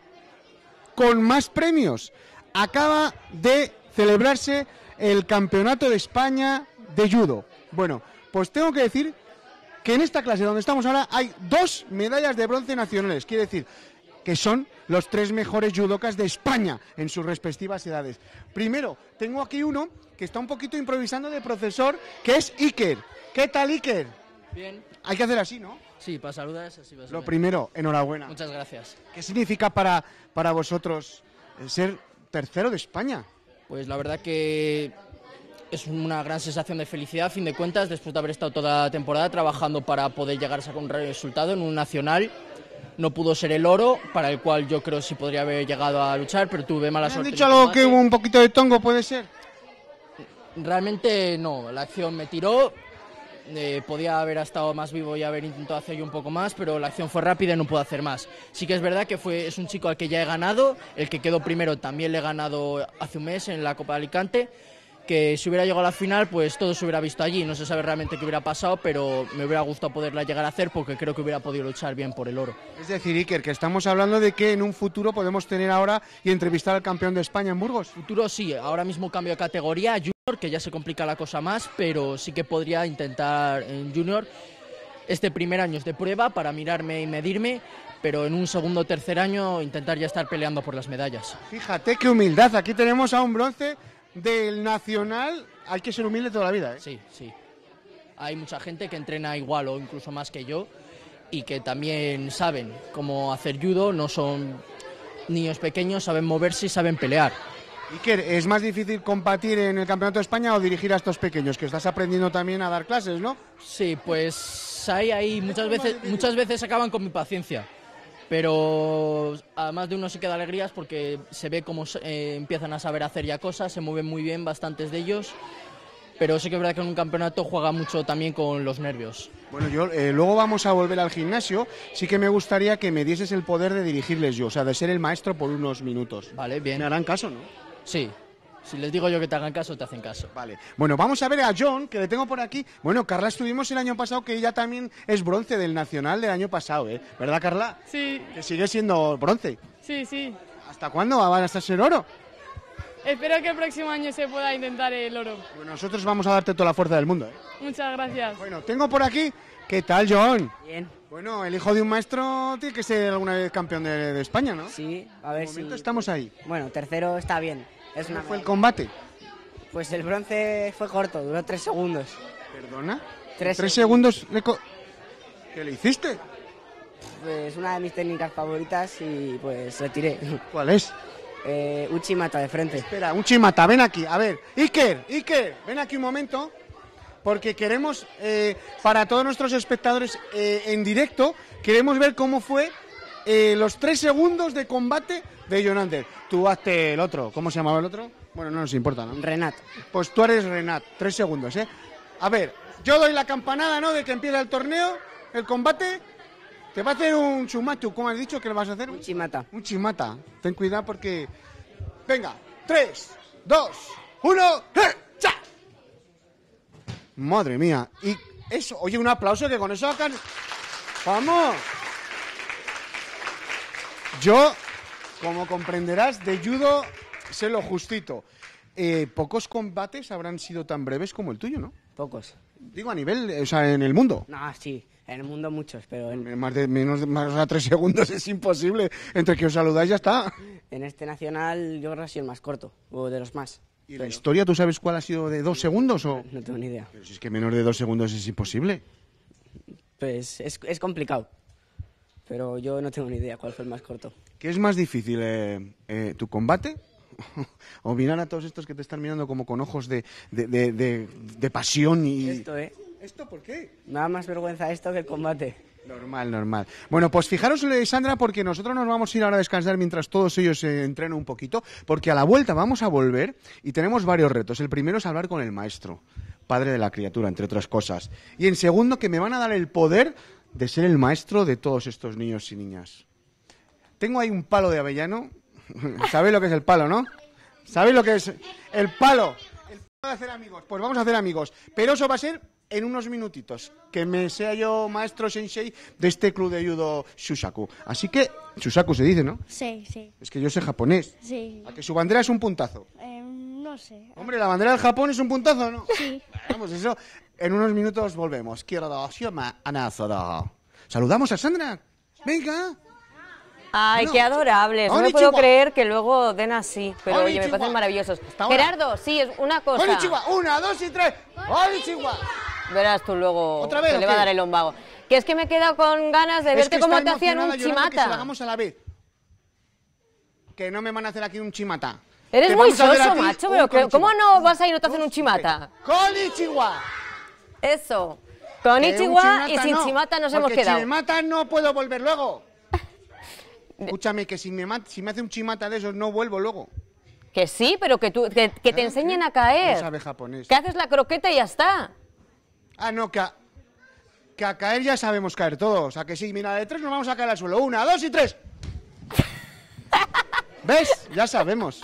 con más premios. Acaba de celebrarse el Campeonato de España de Judo. Bueno, pues tengo que decir en esta clase donde estamos ahora hay dos medallas de bronce nacionales. Quiere decir que son los tres mejores judocas de España en sus respectivas edades. Primero, tengo aquí uno que está un poquito improvisando de profesor, que es Iker. ¿Qué tal, Iker? Bien. Hay que hacer así, ¿no? Sí, para saludas. Lo primero, enhorabuena. Muchas gracias. ¿Qué significa para, para vosotros ser tercero de España? Pues la verdad que es una gran sensación de felicidad, a fin de cuentas, después de haber estado toda la temporada trabajando para poder llegar a sacar un resultado en un nacional. No pudo ser el oro, para el cual yo creo sí podría haber llegado a luchar, pero tuve mala suerte. ¿Has dicho algo que hubo un poquito de tongo, puede ser? Realmente no, la acción me tiró, eh, podía haber estado más vivo y haber intentado hacer yo un poco más, pero la acción fue rápida y no pude hacer más. Sí que es verdad que fue, es un chico al que ya he ganado, el que quedó primero también le he ganado hace un mes en la Copa de Alicante, que si hubiera llegado a la final, pues todo se hubiera visto allí. No se sabe realmente qué hubiera pasado, pero me hubiera gustado poderla llegar a hacer porque creo que hubiera podido luchar bien por el oro. Es decir, Iker, que estamos hablando de que en un futuro podemos tener ahora y entrevistar al campeón de España en Burgos. Futuro sí, ahora mismo cambio de categoría, Junior, que ya se complica la cosa más, pero sí que podría intentar en Junior este primer año es de prueba para mirarme y medirme, pero en un segundo o tercer año intentar ya estar peleando por las medallas. Fíjate qué humildad, aquí tenemos a un bronce del Nacional hay que ser humilde toda la vida. ¿eh? Sí, sí. Hay mucha gente que entrena igual o incluso más que yo y que también saben cómo hacer judo, no son niños pequeños, saben moverse y saben pelear. Iker, ¿es más difícil combatir en el Campeonato de España o dirigir a estos pequeños? Que estás aprendiendo también a dar clases, ¿no? Sí, pues hay ahí, muchas veces, muchas veces acaban con mi paciencia pero además de uno se queda alegrías porque se ve cómo eh, empiezan a saber hacer ya cosas, se mueven muy bien bastantes de ellos. Pero sí que es verdad que en un campeonato juega mucho también con los nervios. Bueno, yo eh, luego vamos a volver al gimnasio. Sí que me gustaría que me dieses el poder de dirigirles yo, o sea, de ser el maestro por unos minutos. Vale, bien. Me harán caso, ¿no? Sí, si les digo yo que te hagan caso, te hacen caso. Vale. Bueno, vamos a ver a John, que le tengo por aquí. Bueno, Carla estuvimos el año pasado, que ella también es bronce del Nacional del año pasado, ¿eh? ¿Verdad, Carla? Sí. Que sigue siendo bronce. Sí, sí. ¿Hasta cuándo van a ser oro? Espero que el próximo año se pueda intentar el oro. Bueno, pues nosotros vamos a darte toda la fuerza del mundo. ¿eh? Muchas gracias. Bueno, tengo por aquí. ¿Qué tal, John? Bien. Bueno, el hijo de un maestro tiene que ser alguna vez campeón de, España, ¿no? Sí, a ver momento estamos ahí. Bueno, tercero está bien. Es fue el combate? Pues el bronce fue corto, duró tres segundos. ¿Perdona? Tres, segundos. ¿Qué le hiciste? Pues una de mis técnicas favoritas y pues retiré. ¿Cuál es? Eh, Uchi mata de frente. Espera, Uchi mata, ven aquí. A ver, Iker, Iker, ven aquí un momento. Porque queremos, eh, para todos nuestros espectadores eh, en directo, queremos ver cómo fue eh, los tres segundos de combate de Jonander, Tú hazte el otro. ¿Cómo se llamaba el otro? Bueno, no nos importa, ¿no? Renat. Pues tú eres Renat. Tres segundos, ¿eh? A ver, yo doy la campanada, ¿no? De que empieza el torneo, el combate. Te va a hacer un chumachu, ¿cómo has dicho que lo vas a hacer? Un chimata. Un chimata. Ten cuidado porque. Venga, tres, dos, uno, ¡eh! ¡cha! Madre mía. Y eso, oye, un aplauso que con eso acá. ¡Vamos! Yo como comprenderás, de judo se lo justito. Eh, pocos combates habrán sido tan breves como el tuyo, ¿no? Pocos. Digo, a nivel, o sea, en el mundo. No, sí, en el mundo muchos, pero... En... Eh, más de menos de más tres segundos es imposible. Entre que os saludáis ya está. En este nacional yo creo que sido el más corto, o de los más. ¿Y la historia tú sabes cuál ha sido de dos segundos o...? No tengo ni idea. Pero si es que menos de dos segundos es imposible. Pues es complicado pero yo no tengo ni idea cuál fue el más corto. ¿Qué es más difícil, eh, eh, tu combate o mirar a todos estos que te están mirando como con ojos de, pasión y... Esto, ¿eh? ¿Esto por qué? Nada más vergüenza esto que el combate. Normal, normal. Bueno, pues fijaros, eh, Sandra, porque nosotros nos vamos a ir ahora a descansar mientras todos ellos se entrenan un poquito, porque a la vuelta vamos a volver y tenemos varios retos. El primero es hablar con el maestro, padre de la criatura, entre otras cosas. Y en segundo, que me van a dar el poder de ser el maestro de todos estos niños y niñas. Tengo ahí un palo de avellano. ¿Sabéis lo que es el palo, no? ¿Sabéis lo que es el palo? El palo de hacer amigos. Pues vamos a hacer amigos. Pero eso va a ser en unos minutitos. Que me sea yo maestro sensei de este club de judo Shusaku. Así que, Shusaku se dice, ¿no? Sí, sí. Es que yo soy japonés. Sí. ¿A que su bandera es un puntazo? Em, no sé. Hombre, la bandera del Japón es un puntazo, ¿no? Sí. Vamos, eso en unos minutos volvemos. Quiero Saludamos a Sandra. Venga. Ay, qué adorables. No me puedo creer que luego den así, pero oye, me parecen maravillosos. Gerardo, sí, es una cosa. una, dos y tres. Chihuahua! Verás tú luego ¿Otra vez, te le va a dar el lombago... Que es que me he quedado con ganas de ver... verte cómo te hacían un chimata. Que a Que no me van a hacer aquí un chimata. Eres muy soso, macho, pero ¿cómo no vas a ir y no te hacen un chimata? ¡Colichihuahua! Eso. Con Ichiwa y sin Chimata nos hemos quedado. me Chimata no puedo volver luego. Escúchame, que si me, hace un Chimata de esos no vuelvo luego. Que sí, pero que, te ah, enseñen a caer. No japonés. Que haces la croqueta y ya está. Ah, no, que a, caer ya sabemos caer todos. A que sí, mira, de tres nos vamos a caer al suelo. Una, dos y tres. ¿Ves? Ya sabemos.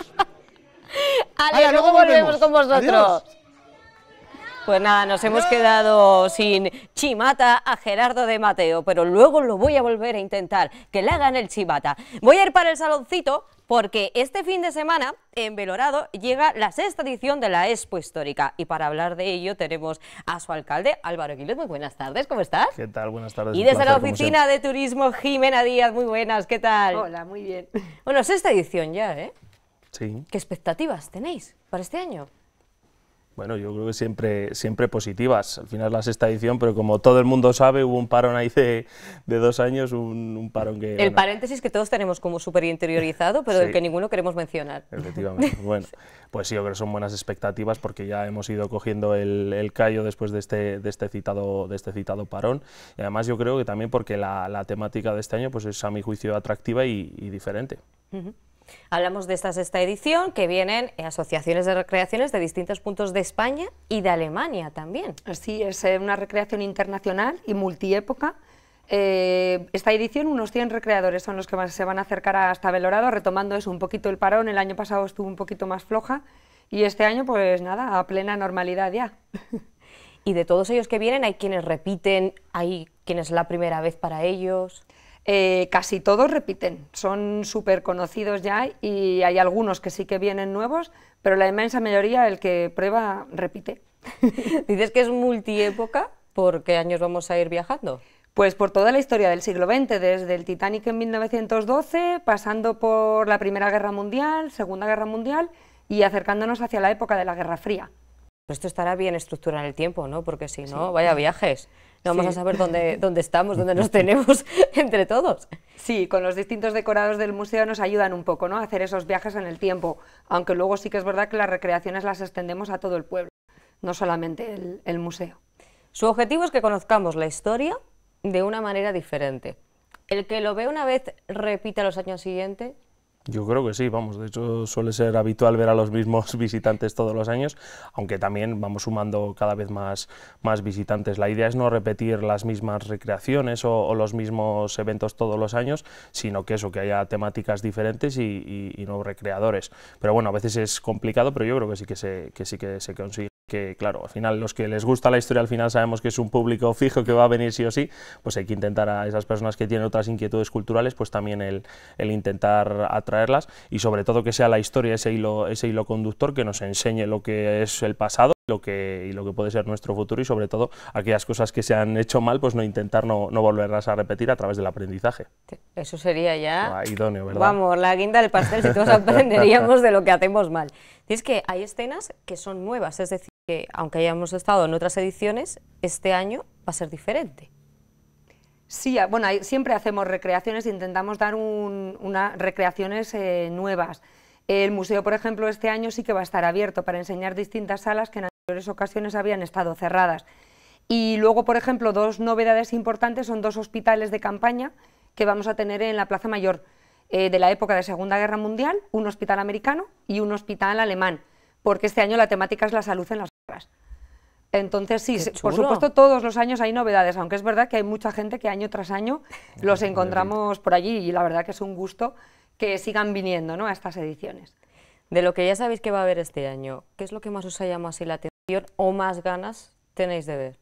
Ale, luego, volvemos. con vosotros. Pues nada, nos hemos quedado sin chimata a Gerardo de Mateo, pero luego lo voy a volver a intentar, que le hagan el chimata. Voy a ir para el saloncito porque este fin de semana en Belorado llega la sexta edición de la Expo Histórica y para hablar de ello tenemos a su alcalde Álvaro Aguilés. Muy buenas tardes, ¿cómo estás? ¿Qué tal? Buenas tardes. Y desde la oficina de turismo Jimena Díaz, muy buenas, ¿qué tal? Hola, muy bien. Bueno, sexta edición ya, ¿eh? Sí. ¿Qué expectativas tenéis para este año? Bueno, yo creo que siempre, siempre positivas. Al final la sexta edición, pero como todo el mundo sabe, hubo un parón ahí de, de dos años, un, parón que... El paréntesis que todos tenemos como súper interiorizado, pero el que ninguno queremos mencionar. Efectivamente. Bueno, pues sí, yo creo que son buenas expectativas porque ya hemos ido cogiendo el, callo después de este, de, este citado, de este citado parón. Y además yo creo que también porque la, temática de este año pues es a mi juicio atractiva y, diferente. Hablamos de estas esta edición que vienen asociaciones de recreaciones de distintos puntos de España y de Alemania también. Sí, es eh, una recreación internacional y multiépoca. Eh, esta edición unos 100 recreadores son los que se van a acercar hasta Belorado, retomando eso un poquito el parón, el año pasado estuvo un poquito más floja y este año pues nada, a plena normalidad ya. Y de todos ellos que vienen, ¿hay quienes repiten? ¿Hay quienes la primera vez para ellos? Eh, casi todos repiten, son súper conocidos ya y hay algunos que sí que vienen nuevos, pero la inmensa mayoría, el que prueba, repite. Dices que es multiépoca, ¿por qué años vamos a ir viajando? Pues por toda la historia del siglo XX, desde el Titanic en 1912, pasando por la Primera Guerra Mundial, Segunda Guerra Mundial y acercándonos hacia la época de la Guerra Fría. Esto estará bien estructurado en el tiempo, ¿no? Porque si no, vaya viajes vamos a saber dónde, dónde estamos, dónde nos tenemos entre todos. Sí, con los distintos decorados del museo nos ayudan un poco ¿no? a hacer esos viajes en el tiempo, aunque luego sí que es verdad que las recreaciones las extendemos a todo el pueblo, no solamente el, el museo. Su objetivo es que conozcamos la historia de una manera diferente. El que lo ve una vez repita los años siguientes yo creo que sí, vamos, de hecho suele ser habitual ver a los mismos visitantes todos los años, aunque también vamos sumando cada vez más, más visitantes. La idea es no repetir las mismas recreaciones o, los mismos eventos todos los años, sino que eso, que haya temáticas diferentes y, y, no recreadores. Pero bueno, a veces es complicado, pero yo creo que sí que se, que sí que se consigue que claro, al final los que les gusta la historia, al final sabemos que es un público fijo que va a venir sí o sí, pues hay que intentar a esas personas que tienen otras inquietudes culturales, pues también el, intentar atraerlas y sobre todo que sea la historia ese hilo, ese hilo conductor que nos enseñe lo que es el pasado lo que, y lo que puede ser nuestro futuro y sobre todo aquellas cosas que se han hecho mal, pues no intentar no, volverlas a repetir a través del aprendizaje. Eso sería ya... Ah, idóneo, Vamos, la guinda del pastel si todos aprenderíamos de lo que hacemos mal. es que hay escenas que son nuevas, es decir, aunque hayamos estado en otras ediciones, este año va a ser diferente. Sí, bueno, siempre hacemos recreaciones, e intentamos dar un, recreaciones eh, nuevas. El museo, por ejemplo, este año sí que va a estar abierto para enseñar distintas salas que en anteriores ocasiones habían estado cerradas. Y luego, por ejemplo, dos novedades importantes son dos hospitales de campaña que vamos a tener en la Plaza Mayor eh, de la época de Segunda Guerra Mundial, un hospital americano y un hospital alemán, porque este año la temática es la salud en las entonces, sí, por supuesto, todos los años hay novedades, aunque es verdad que hay mucha gente que año tras año los encontramos por allí y la verdad que es un gusto que sigan viniendo ¿no? a estas ediciones. De lo que ya sabéis que va a haber este año, ¿qué es lo que más os ha así la atención o más ganas tenéis de ver?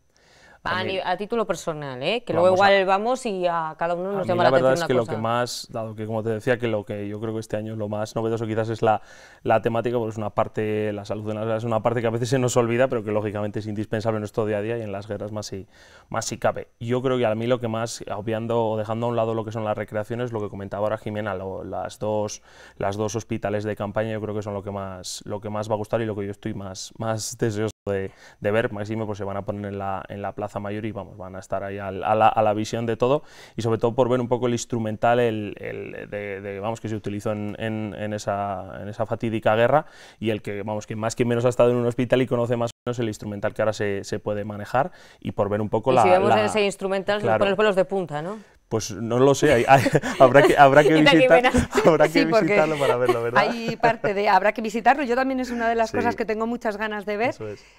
A, título personal, ¿eh? que luego igual vamos y a cada uno nos llama la atención. La verdad es que lo que más, dado que como te decía, que lo que yo creo que este año lo más novedoso quizás es la, la temática, porque es una parte, la salud en las es una parte que a veces se nos olvida, pero que lógicamente es indispensable en nuestro día a día y en las guerras más si, más cabe. Yo creo que a mí lo que más, obviando o dejando a un lado lo que son las recreaciones, lo que comentaba ahora Jimena, las, dos, las dos hospitales de campaña, yo creo que son lo que más, lo que más va a gustar y lo que yo estoy más, más deseoso de, ver, máximo pues se van a poner en la, en la Plaza Mayor y vamos, van a estar ahí a, la, a, la, visión de todo y sobre todo por ver un poco el instrumental el, el de, vamos, que se utilizó en, en, esa, en esa fatídica guerra y el que, vamos, que más que menos ha estado en un hospital y conoce más o menos el instrumental que ahora se, se, puede manejar y por ver un poco y la... Si vemos ese instrumental, claro, se los pelos de punta, ¿no? Pues no lo sé, habrá que, habrá habrá que visitarlo para verlo, ¿verdad? Hay parte de, habrá que visitarlo, yo también es una de las cosas que tengo muchas ganas de ver.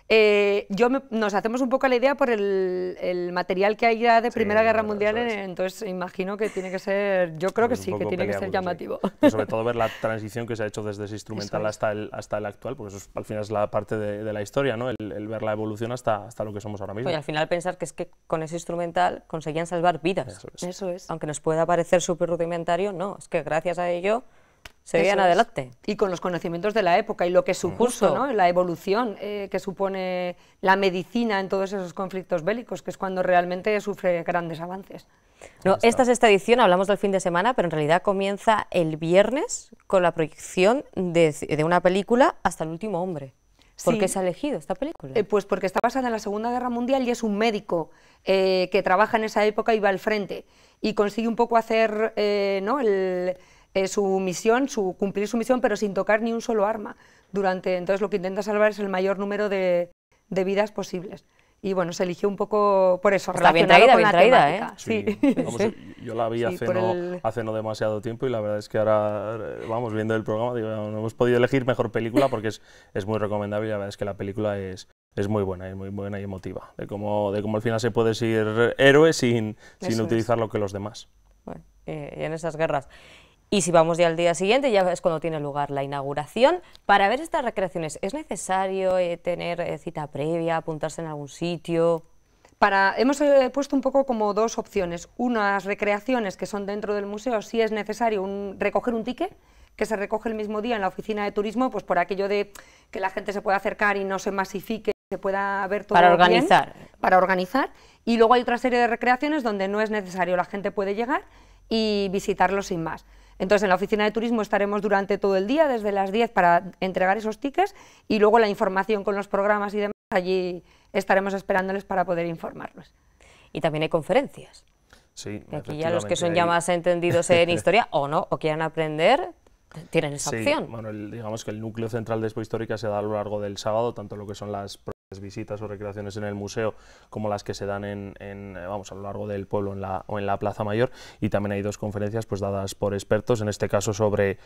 Eh, yo nos hacemos un poco la idea por el, material que hay ya de Primera Guerra Mundial, entonces imagino que tiene que ser, yo creo pues que sí, que tiene que ser llamativo. Pues sobre todo ver la transición que se ha hecho desde ese instrumental hasta, el, hasta el actual, porque eso al final es la parte de, la historia, ¿no? El, ver la evolución hasta, hasta lo que somos ahora mismo. y al final pensar que es que con ese instrumental conseguían salvar vidas. Aunque nos pueda parecer súper rudimentario, no, es que gracias a ello se veían adelante. Y con los conocimientos de la época y lo que supuso, ¿no? la evolución eh, que supone la medicina en todos esos conflictos bélicos, que es cuando realmente sufre grandes avances. esta es esta edición, hablamos del fin de semana, pero en realidad comienza el viernes con la proyección de una película hasta el último hombre. ¿Por qué se ha elegido esta película? Eh, pues porque está basada en la Segunda Guerra Mundial y es un médico eh, que trabaja en esa época y va al frente y consigue un poco hacer eh, su misión, su, cumplir su misión, pero sin tocar ni un solo arma. Durante, entonces lo que intenta salvar es el mayor número de, de vidas posibles y bueno, se eligió un poco por eso, Está bien traída, bien traída, ¿eh? Sí, yo la vi hace, no, hace, no, demasiado tiempo y la verdad es que ahora, vamos, viendo el programa, no hemos podido elegir mejor película porque es, muy recomendable y la verdad es que la película es, es muy buena, es muy buena y emotiva, de cómo, de cómo al final se puede ser héroe sin, utilizar lo que los demás. Bueno, y eh, en esas guerras. Y si vamos ya al día siguiente, ya es cuando tiene lugar la inauguración. Para ver estas recreaciones, ¿es necesario eh, tener eh, cita previa, apuntarse en algún sitio? Para, hemos eh, puesto un poco como dos opciones. Unas recreaciones que son dentro del museo, si es necesario recoger un ticket, que se recoge el mismo día en la oficina de turismo, pues por aquello de que la gente se pueda acercar y no se masifique, se pueda ver todo. Para organizar. para organizar. Y luego hay otra serie de recreaciones donde no es necesario, la gente puede llegar y visitarlo sin más. Entonces, en la oficina de turismo estaremos durante todo el día, desde las 10 para entregar esos tickets y luego la información con los programas y demás, allí estaremos esperándoles para poder informarlos. Y también hay conferencias. Sí, aquí ya los que son ya más entendidos en historia o no, o quieran aprender, tienen esa opción. Bueno, digamos que el núcleo central de Expo Histórica se da a lo largo del sábado, tanto lo que son las visitas o recreaciones en el museo como las que se dan en, eh, vamos a lo largo del pueblo en la, o en la plaza mayor y también hay dos conferencias pues dadas por expertos en este caso sobre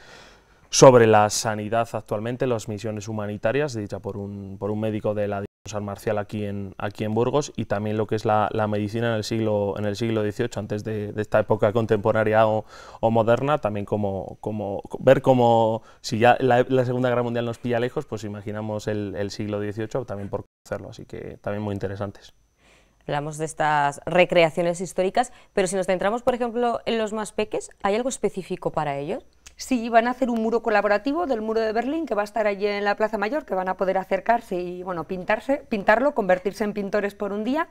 sobre la sanidad actualmente las misiones humanitarias dicha por un por un médico de la San marcial aquí en, aquí en Burgos y también lo que es la, medicina en el siglo, en el siglo XVIII, antes de, esta época contemporánea o, moderna, también como, como ver cómo, si ya la, Segunda Guerra Mundial nos pilla lejos, pues imaginamos el, siglo XVIII también por conocerlo, así que también muy interesantes hablamos de estas recreaciones históricas, pero si nos centramos, por ejemplo, en los más peques, ¿hay algo específico para ellos? Sí, van a hacer un muro colaborativo del muro de Berlín que va a estar allí en la Plaza Mayor, que van a poder acercarse y bueno, pintarse, pintarlo, convertirse en pintores por un día.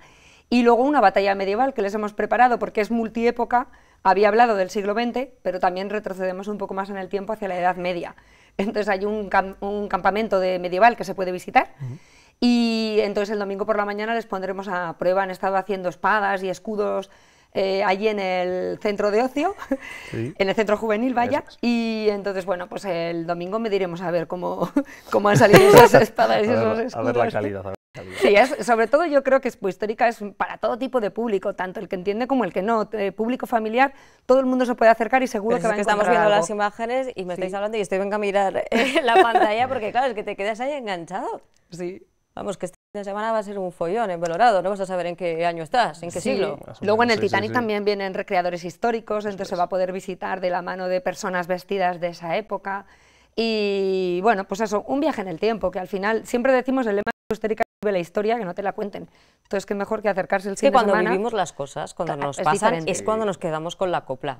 Y luego una batalla medieval que les hemos preparado porque es multiépoca. Había hablado del siglo XX, pero también retrocedemos un poco más en el tiempo hacia la Edad Media. Entonces hay un, campamento de medieval que se puede visitar. Y entonces el domingo por la mañana les pondremos a prueba. Han estado haciendo espadas y escudos eh, allí en el centro de ocio, en el centro juvenil, vaya. Y entonces, bueno, pues el domingo me diremos a ver cómo, cómo han salido esas espadas y esos escudos. A ver la calidad. Sí, sobre todo yo creo que es Histórica es para todo tipo de público, tanto el que entiende como el que no. Eh, público familiar, todo el mundo se puede acercar y seguro pues que, es que estamos viendo las imágenes y me estáis hablando y estoy venga a mirar eh, la pantalla porque claro, es que te quedas ahí enganchado. Sí. Vamos, que de semana va a ser un follón en Belorado, no vas a saber en qué año estás, en qué siglo. Luego en el Titanic también vienen recreadores históricos, entonces se va a poder visitar de la mano de personas vestidas de esa época. Y bueno, pues eso, un viaje en el tiempo, que al final siempre decimos el lema de la historia, que no te la cuenten. Entonces, que mejor que acercarse el es que cuando vivimos las cosas, cuando nos pasan, es cuando nos quedamos con la copla.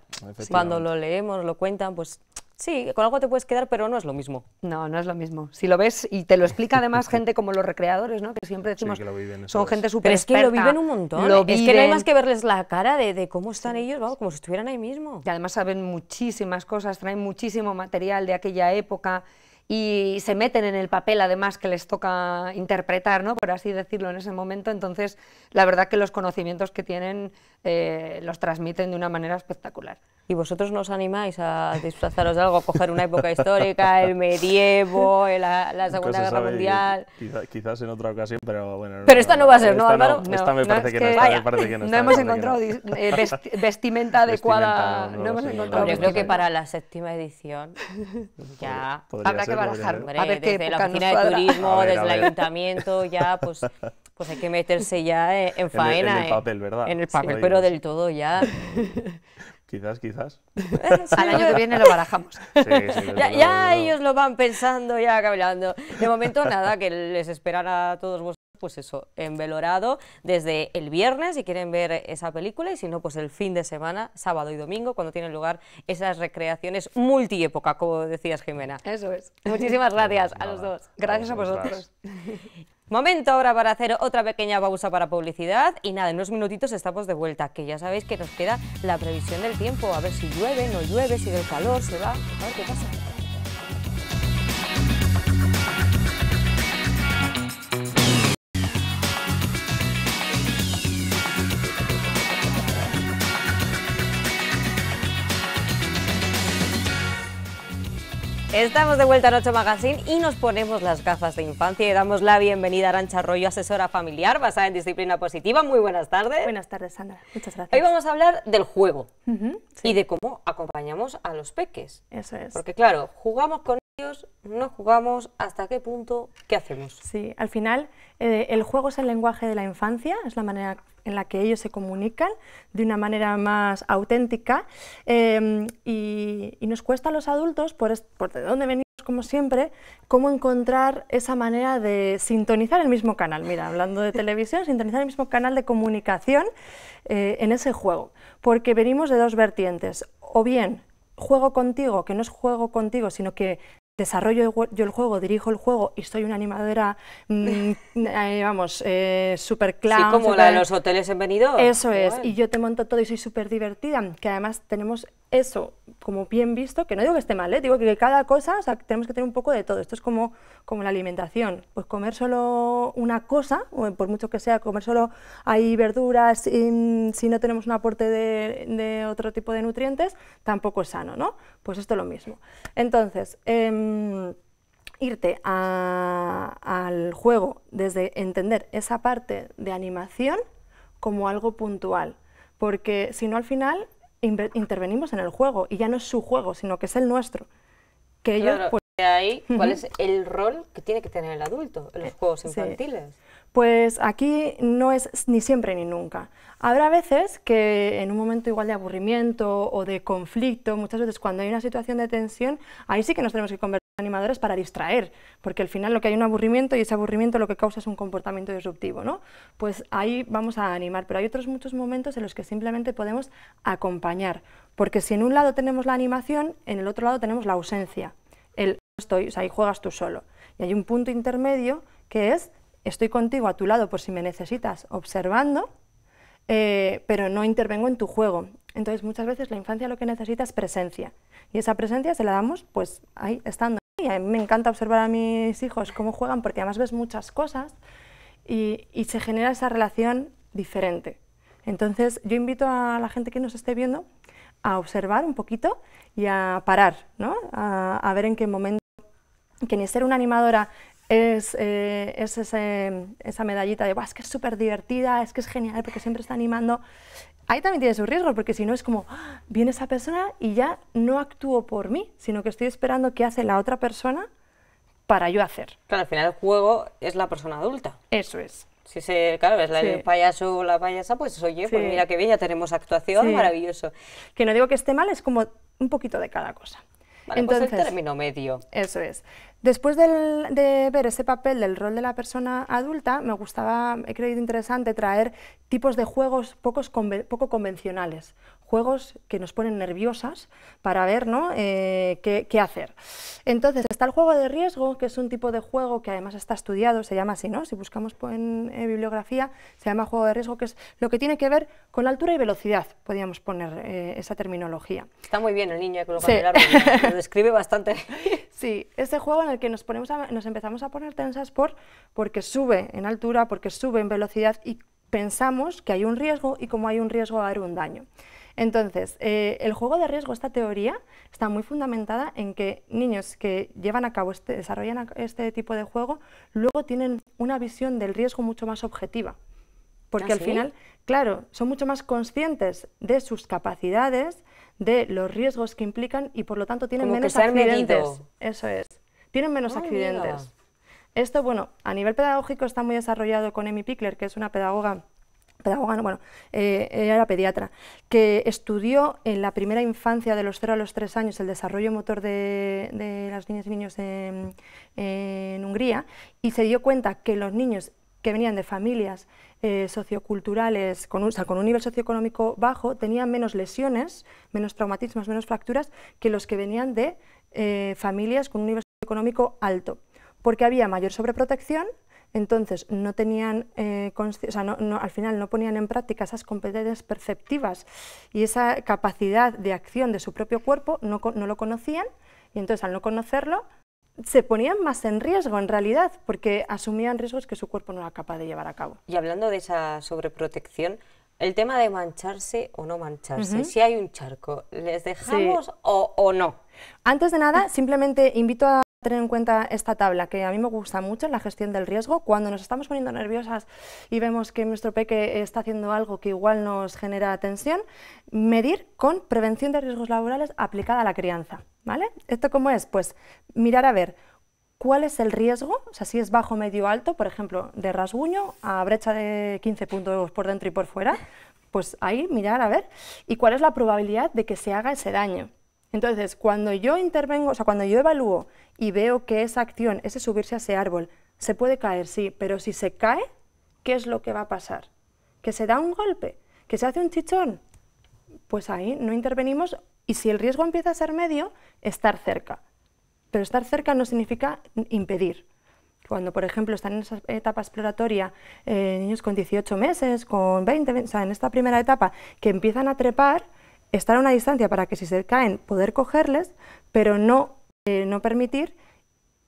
Cuando lo leemos, lo cuentan, pues Sí, con algo te puedes quedar, pero no es lo mismo. No, no es lo mismo. Si lo ves, y te lo explica además gente como los recreadores, ¿no? Que siempre decimos, son gente súper es que lo viven un montón. es que no hay más que verles la cara de, cómo están ellos, como si estuvieran ahí mismo. Y además saben muchísimas cosas, traen muchísimo material de aquella época y se meten en el papel además que les toca interpretar, ¿no? por así decirlo, en ese momento. Entonces, la verdad que los conocimientos que tienen eh, los transmiten de una manera espectacular. ¿Y vosotros nos animáis a disfrazaros de algo, a coger una época histórica, el medievo, la, Segunda Guerra Mundial? quizás en otra ocasión, pero bueno. Pero esta no va a ser, ¿no, Álvaro? No, esta me parece que, no, no hemos encontrado eh, vestimenta adecuada. no, hemos encontrado. Yo creo que para la séptima edición ya habrá que a ver desde la oficina de turismo, desde el ayuntamiento, ya pues, pues hay que meterse ya en, faena. En el, papel, ¿verdad? En el papel, pero del todo ya. Quizás, quizás. Al año que viene lo barajamos. ya, ellos lo van pensando, ya hablando De momento nada, que les esperará a todos vosotros. Pues eso, en Belorado desde el viernes, si quieren ver esa película, y si no, pues el fin de semana, sábado y domingo, cuando tienen lugar esas recreaciones multiépoca, como decías, Jimena. Eso es. Muchísimas gracias a pues los dos. Gracias a vosotros. Momento ahora para hacer otra pequeña pausa para publicidad y nada, en unos minutitos estamos de vuelta, que ya sabéis que nos queda la previsión del tiempo, a ver si llueve, no llueve, si del calor, se va, a ver qué pasa. Estamos de vuelta en Ocho Magazine y nos ponemos las gafas de infancia y damos la bienvenida a Arancha Arroyo, asesora familiar basada en disciplina positiva. Muy buenas tardes. Buenas tardes, Sandra. Muchas gracias. Hoy vamos a hablar del juego y de cómo acompañamos a los peques. Eso es. Porque claro, jugamos con no jugamos, hasta qué punto, qué hacemos. Sí, al final eh, el juego es el lenguaje de la infancia, es la manera en la que ellos se comunican de una manera más auténtica em, y, nos cuesta a los adultos, por, por de dónde venimos como siempre, cómo encontrar esa manera de sintonizar el mismo canal. Mira, hablando de televisión, sintonizar el mismo canal de comunicación eh, en ese juego, porque venimos de dos vertientes, o bien juego contigo, que no es juego contigo, sino que desarrollo yo el juego, dirijo el juego y soy una animadora, mm, vamos, eh, súper Sí, como la de los hoteles en venido. Eso es, y yo te monto todo y soy súper divertida, que además tenemos eso como bien visto, que no digo que esté mal, ¿eh? digo que cada cosa, o sea, tenemos que tener un poco de todo, esto es como, como la alimentación, pues comer solo una cosa, o por mucho que sea, comer solo hay verduras, mm, si no tenemos un aporte de, de otro tipo de nutrientes, tampoco es sano, ¿no? Pues esto es lo mismo. Entonces, em, irte al juego desde entender esa parte de animación como algo puntual, porque si no al final intervenimos en el juego y ya no es su juego, sino que es el nuestro. Que ellos, pues ¿cuál es el rol que tiene que tener el adulto en los eh, juegos infantiles? Pues aquí no es ni siempre ni nunca. Habrá veces que en un momento igual de aburrimiento o de conflicto, muchas veces cuando hay una situación de tensión, ahí sí que nos tenemos que convertir en animadores para distraer, porque al final lo que hay un aburrimiento y ese aburrimiento lo que causa es un comportamiento disruptivo, ¿no? Pues ahí vamos a animar, pero hay otros muchos momentos en los que simplemente podemos acompañar, porque si en un lado tenemos la animación, en el otro lado tenemos la ausencia estoy, o sea, ahí juegas tú solo. Y hay un punto intermedio que es, estoy contigo a tu lado por si me necesitas, observando, eh, pero no intervengo en tu juego. Entonces, muchas veces la infancia lo que necesita es presencia. Y esa presencia se la damos, pues, ahí, estando. Y a mí me encanta observar a mis hijos cómo juegan, porque además ves muchas cosas y, se genera esa relación diferente. Entonces, yo invito a la gente que nos esté viendo a observar un poquito y a parar, a ver en qué momento que ni ser una animadora es, eh, esa medallita de, es que es súper divertida, es que es genial porque siempre está animando. Ahí también tiene sus riesgos, porque si no es como, ah, viene esa persona y ya no actúo por mí, sino que estoy esperando qué hace la otra persona para yo hacer. Claro, al final el juego es la persona adulta. Eso es. Si se, claro, es la, el payaso o la payasa, pues oye, pues mira qué bien, ya tenemos actuación, maravilloso. Que no digo que esté mal, es como un poquito de cada cosa. Pues Entonces, término medio. Eso es. Después de ver ese papel del rol de la persona adulta, me gustaba, he creído interesante traer tipos de juegos poco convencionales juegos que nos ponen nerviosas para ver ¿no? Eh, qué, hacer. Entonces está el juego de riesgo, que es un tipo de juego que además está estudiado, se llama así, ¿no? si buscamos en, bibliografía, se llama juego de riesgo, que es lo que tiene que ver con la altura y velocidad, podríamos poner eh, esa terminología. Está muy bien el niño que lo, describe bastante. Sí, ese juego en el que nos, ponemos nos empezamos a poner tensas por, porque sube en altura, porque sube en velocidad y pensamos que hay un riesgo y como hay un riesgo va a haber un daño. Entonces, eh, el juego de riesgo, esta teoría, está muy fundamentada en que niños que llevan a cabo, este, desarrollan este tipo de juego, luego tienen una visión del riesgo mucho más objetiva. Porque ¿Ah, al final, claro, son mucho más conscientes de sus capacidades, de los riesgos que implican y por lo tanto tienen menos accidentes. Eso es. Tienen menos accidentes. Esto, bueno, a nivel pedagógico está muy desarrollado con Emmy Pickler, que es una pedagoga bueno, eh, era pediatra, que estudió en la primera infancia de los 0 a los 3 años el desarrollo motor de, las niñas y niños en, Hungría y se dio cuenta que los niños que venían de familias eh, socioculturales, con un, nivel socioeconómico bajo, tenían menos lesiones, menos traumatismos, menos fracturas que los que venían de eh, familias con un nivel socioeconómico alto, porque había mayor sobreprotección, entonces no tenían, eh, al final no ponían en práctica esas competencias perceptivas y esa capacidad de acción de su propio cuerpo, no, lo conocían y entonces al no conocerlo se ponían más en riesgo en realidad porque asumían riesgos que su cuerpo no era capaz de llevar a cabo. Y hablando de esa sobreprotección, el tema de mancharse o no mancharse, si hay un charco, ¿les dejamos o no? Antes de nada, simplemente invito a tener en cuenta esta tabla, que a mí me gusta mucho, en la gestión del riesgo. Cuando nos estamos poniendo nerviosas y vemos que nuestro peque está haciendo algo que igual nos genera tensión, medir con prevención de riesgos laborales aplicada a la crianza. ¿vale? ¿Esto cómo es? Pues mirar a ver cuál es el riesgo, o sea, si es bajo, medio, alto, por ejemplo, de rasguño a brecha de 15 puntos por dentro y por fuera, pues ahí mirar a ver, y cuál es la probabilidad de que se haga ese daño. Entonces, cuando yo intervengo, o sea, cuando yo evalúo y veo que esa acción, ese subirse a ese árbol, se puede caer, sí, pero si se cae, ¿qué es lo que va a pasar? Que se da un golpe, que se hace un chichón. Pues ahí no intervenimos y si el riesgo empieza a ser medio, estar cerca. Pero estar cerca no significa impedir. Cuando, por ejemplo, están en esa etapa exploratoria eh, niños con 18 meses, con 20, 20, o sea, en esta primera etapa, que empiezan a trepar, estar a una distancia para que si se caen poder cogerles, pero no, eh, no permitir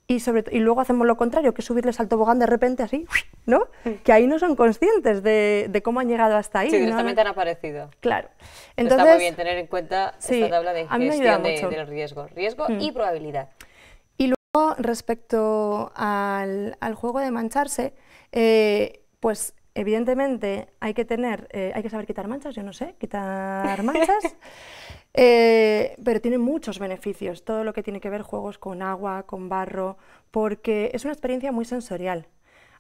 y, sobre y luego hacemos lo contrario, que subirles al tobogán de repente así, ¿no? Mm. Que ahí no son conscientes de, cómo han llegado hasta ahí. Sí, directamente han aparecido. Claro. Entonces, está muy bien tener en cuenta esta tabla de gestión de, riesgo, riesgo y mm. probabilidad. Y luego, respecto al, juego de mancharse, eh, pues Evidentemente hay que tener, eh, hay que saber quitar manchas, yo no sé, quitar manchas, eh, pero tiene muchos beneficios, todo lo que tiene que ver juegos con agua, con barro, porque es una experiencia muy sensorial.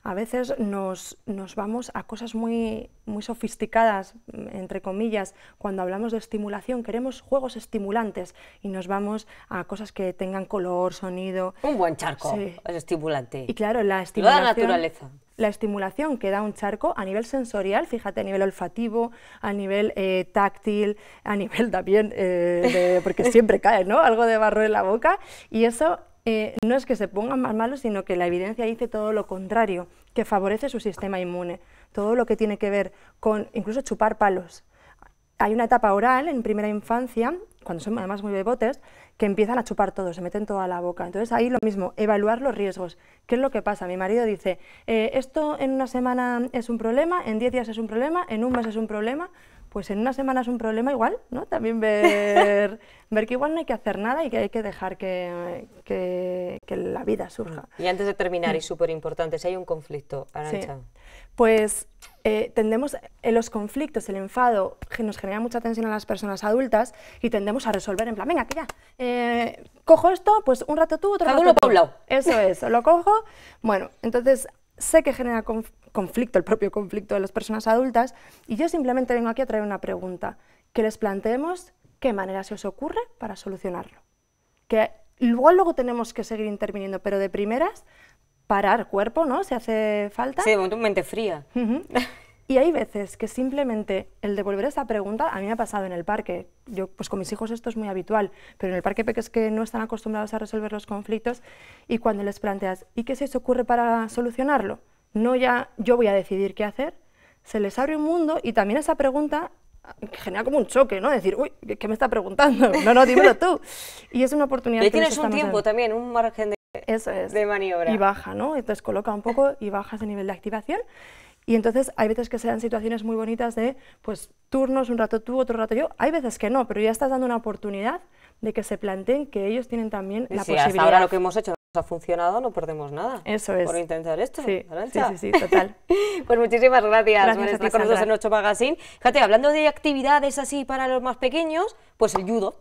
A veces nos, nos vamos a cosas muy, muy sofisticadas, entre comillas. Cuando hablamos de estimulación, queremos juegos estimulantes y nos vamos a cosas que tengan color, sonido. Un buen charco es estimulante. Y claro, la estimulación. Toda la naturaleza la estimulación que da un charco a nivel sensorial, fíjate, a nivel olfativo, a nivel eh, táctil, a nivel también, eh, de, porque siempre cae ¿no? algo de barro en la boca, y eso eh, no es que se pongan más malos, sino que la evidencia dice todo lo contrario, que favorece su sistema inmune. Todo lo que tiene que ver con incluso chupar palos. Hay una etapa oral en primera infancia, cuando son además muy bebotes, que empiezan a chupar todo, se meten toda la boca. Entonces ahí lo mismo, evaluar los riesgos. ¿Qué es lo que pasa? Mi marido dice, eh, esto en una semana es un problema, en 10 días es un problema, en un mes es un problema, pues en una semana es un problema igual, ¿no? También ver, ver que igual no hay que hacer nada y que hay que dejar que, la vida surja. Y antes de terminar, y mm. súper importante, si hay un conflicto, Arancha pues eh, tendemos, en eh, los conflictos, el enfado, que nos genera mucha tensión a las personas adultas y tendemos a resolver en plan, venga, que ya, eh, cojo esto, pues un rato tú, otro rato tú. Eso es, lo cojo. Bueno, entonces sé que genera conflicto, el propio conflicto de las personas adultas, y yo simplemente vengo aquí a traer una pregunta, que les planteemos qué manera se os ocurre para solucionarlo. Que luego luego tenemos que seguir interviniendo, pero de primeras parar cuerpo, ¿no? Si hace falta. Sí, de momento mente fría. Y hay veces que simplemente el devolver esa pregunta, a mí me ha pasado en el parque, yo pues con mis hijos esto es muy habitual, pero en el parque es que no están acostumbrados a resolver los conflictos y cuando les planteas, ¿y qué se os ocurre para solucionarlo? No ya yo voy a decidir qué hacer, se les abre un mundo y también esa pregunta ah, genera como un choque, ¿no? Decir, uy, ¿qué me está preguntando? No, no, dímelo tú. Y es una oportunidad. Y tienes un tiempo también, un margen de... Eso es. De maniobra. Y baja, ¿no? Entonces coloca un poco y bajas ese nivel de activación. Y entonces hay veces que se situaciones muy bonitas de, pues, turnos, un rato tú, otro rato yo. Hay veces que no, pero ya estás dando una oportunidad de que se planteen que ellos tienen también la posibilidad. Hasta ahora lo que hemos hecho nos ha funcionado, no perdemos nada. Eso es. Por intentar esto. Sí, sí, sí, total. pues muchísimas gracias, por estar con nosotros en Ocho Magazine. Fíjate, hablando de actividades así para los más pequeños, pues el judo.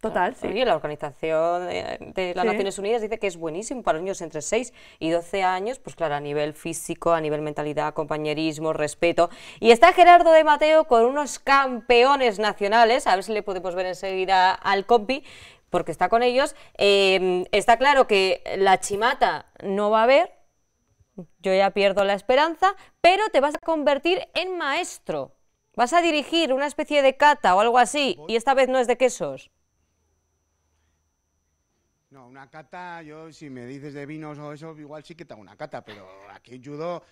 Total, sí. la Organización de las Naciones Unidas dice que es buenísimo para niños entre 6 y 12 años, pues claro, a nivel físico, a nivel mentalidad, compañerismo, respeto. Y está Gerardo de Mateo con unos campeones nacionales, a ver si le podemos ver enseguida al compi, porque está con ellos. Em, está claro que la chimata no va a haber, yo ya pierdo la esperanza, pero te vas a convertir en maestro. Vas a dirigir una especie de cata o algo así, y esta vez no es de quesos. No, una cata, yo si me dices de vinos o eso, igual sí que tengo una cata, pero aquí en judo...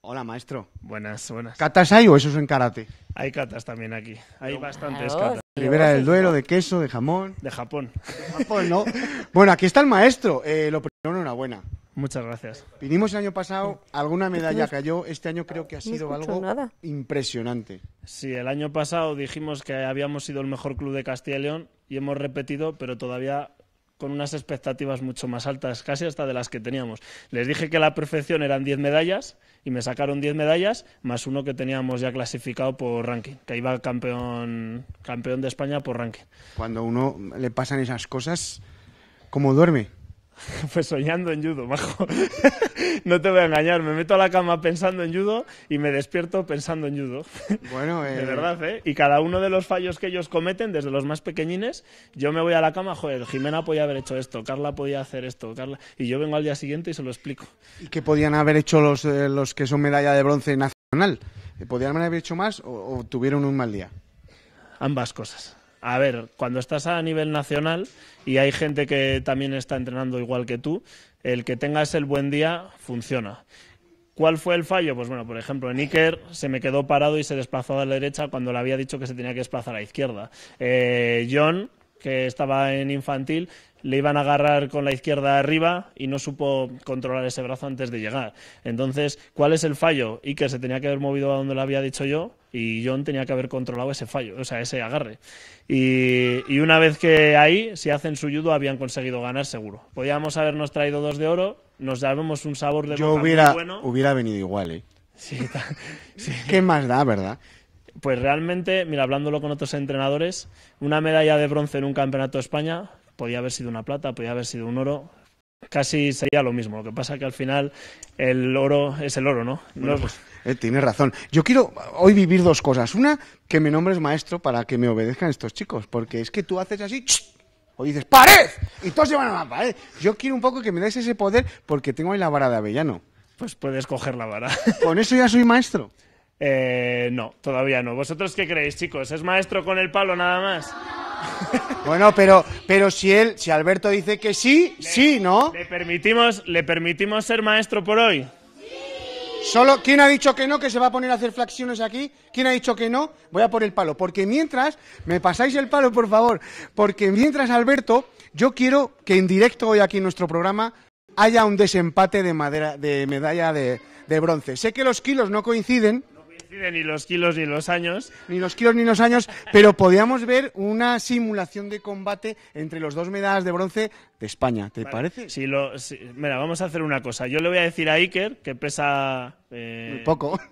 Hola, maestro. Buenas, buenas. ¿Catas hay o eso es en karate? Hay catas también aquí. Hay bastantes catas. Ribera del Duero, de queso, de jamón. De Japón. Japón, ¿no? bueno, aquí está el maestro. Eh, lo primero, enhorabuena. Muchas gracias. Vinimos el año pasado, alguna medalla cayó. Este año creo que ha sido algo impresionante. Sí, el año pasado dijimos que habíamos sido el mejor club de Castilla y León y hemos repetido, pero todavía con unas expectativas mucho más altas, casi hasta de las que teníamos. Les dije que la perfección eran 10 medallas y me sacaron 10 medallas más uno que teníamos ya clasificado por ranking, que iba campeón, campeón de España por ranking. Cuando uno le pasan esas cosas, ¿cómo duerme? Pues soñando en judo, majo. no te voy a engañar, me meto a la cama pensando en judo y me despierto pensando en judo. Bueno, De eh, verdad, ¿eh? Y cada uno de los fallos que ellos cometen, desde los más pequeñines, yo me voy a la cama, joder, Jimena podía haber hecho esto, Carla podía hacer esto, Carla... Y yo vengo al día siguiente y se lo explico. ¿Y qué podían haber hecho los, eh, los que son medalla de bronce nacional? ¿Podían haber hecho más o tuvieron un mal día? Ambas cosas a ver, cuando estás a nivel nacional y hay gente que también está entrenando igual que tú, el que tengas el buen día funciona. ¿Cuál fue el fallo? Pues bueno, por ejemplo, en Iker se me quedó parado y se desplazó a la derecha cuando le había dicho que se tenía que desplazar a la izquierda. Eh, John, que estaba en infantil, le iban a agarrar con la izquierda arriba y no supo controlar ese brazo antes de llegar. Entonces, ¿cuál es el fallo? Iker se tenía que haber movido a donde lo había dicho yo y John tenía que haber controlado ese fallo, o sea, ese agarre. Y, una vez que ahí, si hacen su judo, habían conseguido ganar seguro. Podíamos habernos traído dos de oro, nos dábamos un sabor de yo hubiera, hubiera venido igual, ¿eh? Sí, ¿Qué más da, verdad? Pues realmente, mira, hablándolo con otros entrenadores, una medalla de bronce en un campeonato de España podía haber sido una plata, podía haber sido un oro, casi sería lo mismo. Lo que pasa es que al final el oro es el oro, ¿no? Pues, eh, tienes razón. Yo quiero hoy vivir dos cosas. Una, que me nombres maestro para que me obedezcan estos chicos, porque es que tú haces así... O dices, ¡pared! Y todos llevan a la pared. Yo quiero un poco que me des ese poder porque tengo ahí la vara de avellano. Pues puedes coger la vara. ¿Con eso ya soy maestro? Eh, no, todavía no. ¿Vosotros qué creéis, chicos? ¿Es maestro con el palo nada más? Bueno, pero, pero si él, si Alberto dice que sí, sí, ¿no? ¿le permitimos, ¿Le permitimos ser maestro por hoy? Solo, ¿quién ha dicho que no? Que se va a poner a hacer flexiones aquí. ¿Quién ha dicho que no? Voy a por el palo. Porque mientras, me pasáis el palo, por favor. Porque mientras, Alberto, yo quiero que en directo hoy aquí en nuestro programa haya un desempate de, madera, de medalla de, bronce. Sé que los kilos no coinciden ni los kilos ni los años. Ni los kilos ni los años, pero podíamos ver una simulación de combate entre los dos medallas de bronce de España. ¿Te parece? mira, vamos a hacer una cosa. Yo le voy a decir a Iker, que pesa... Eh, Muy poco.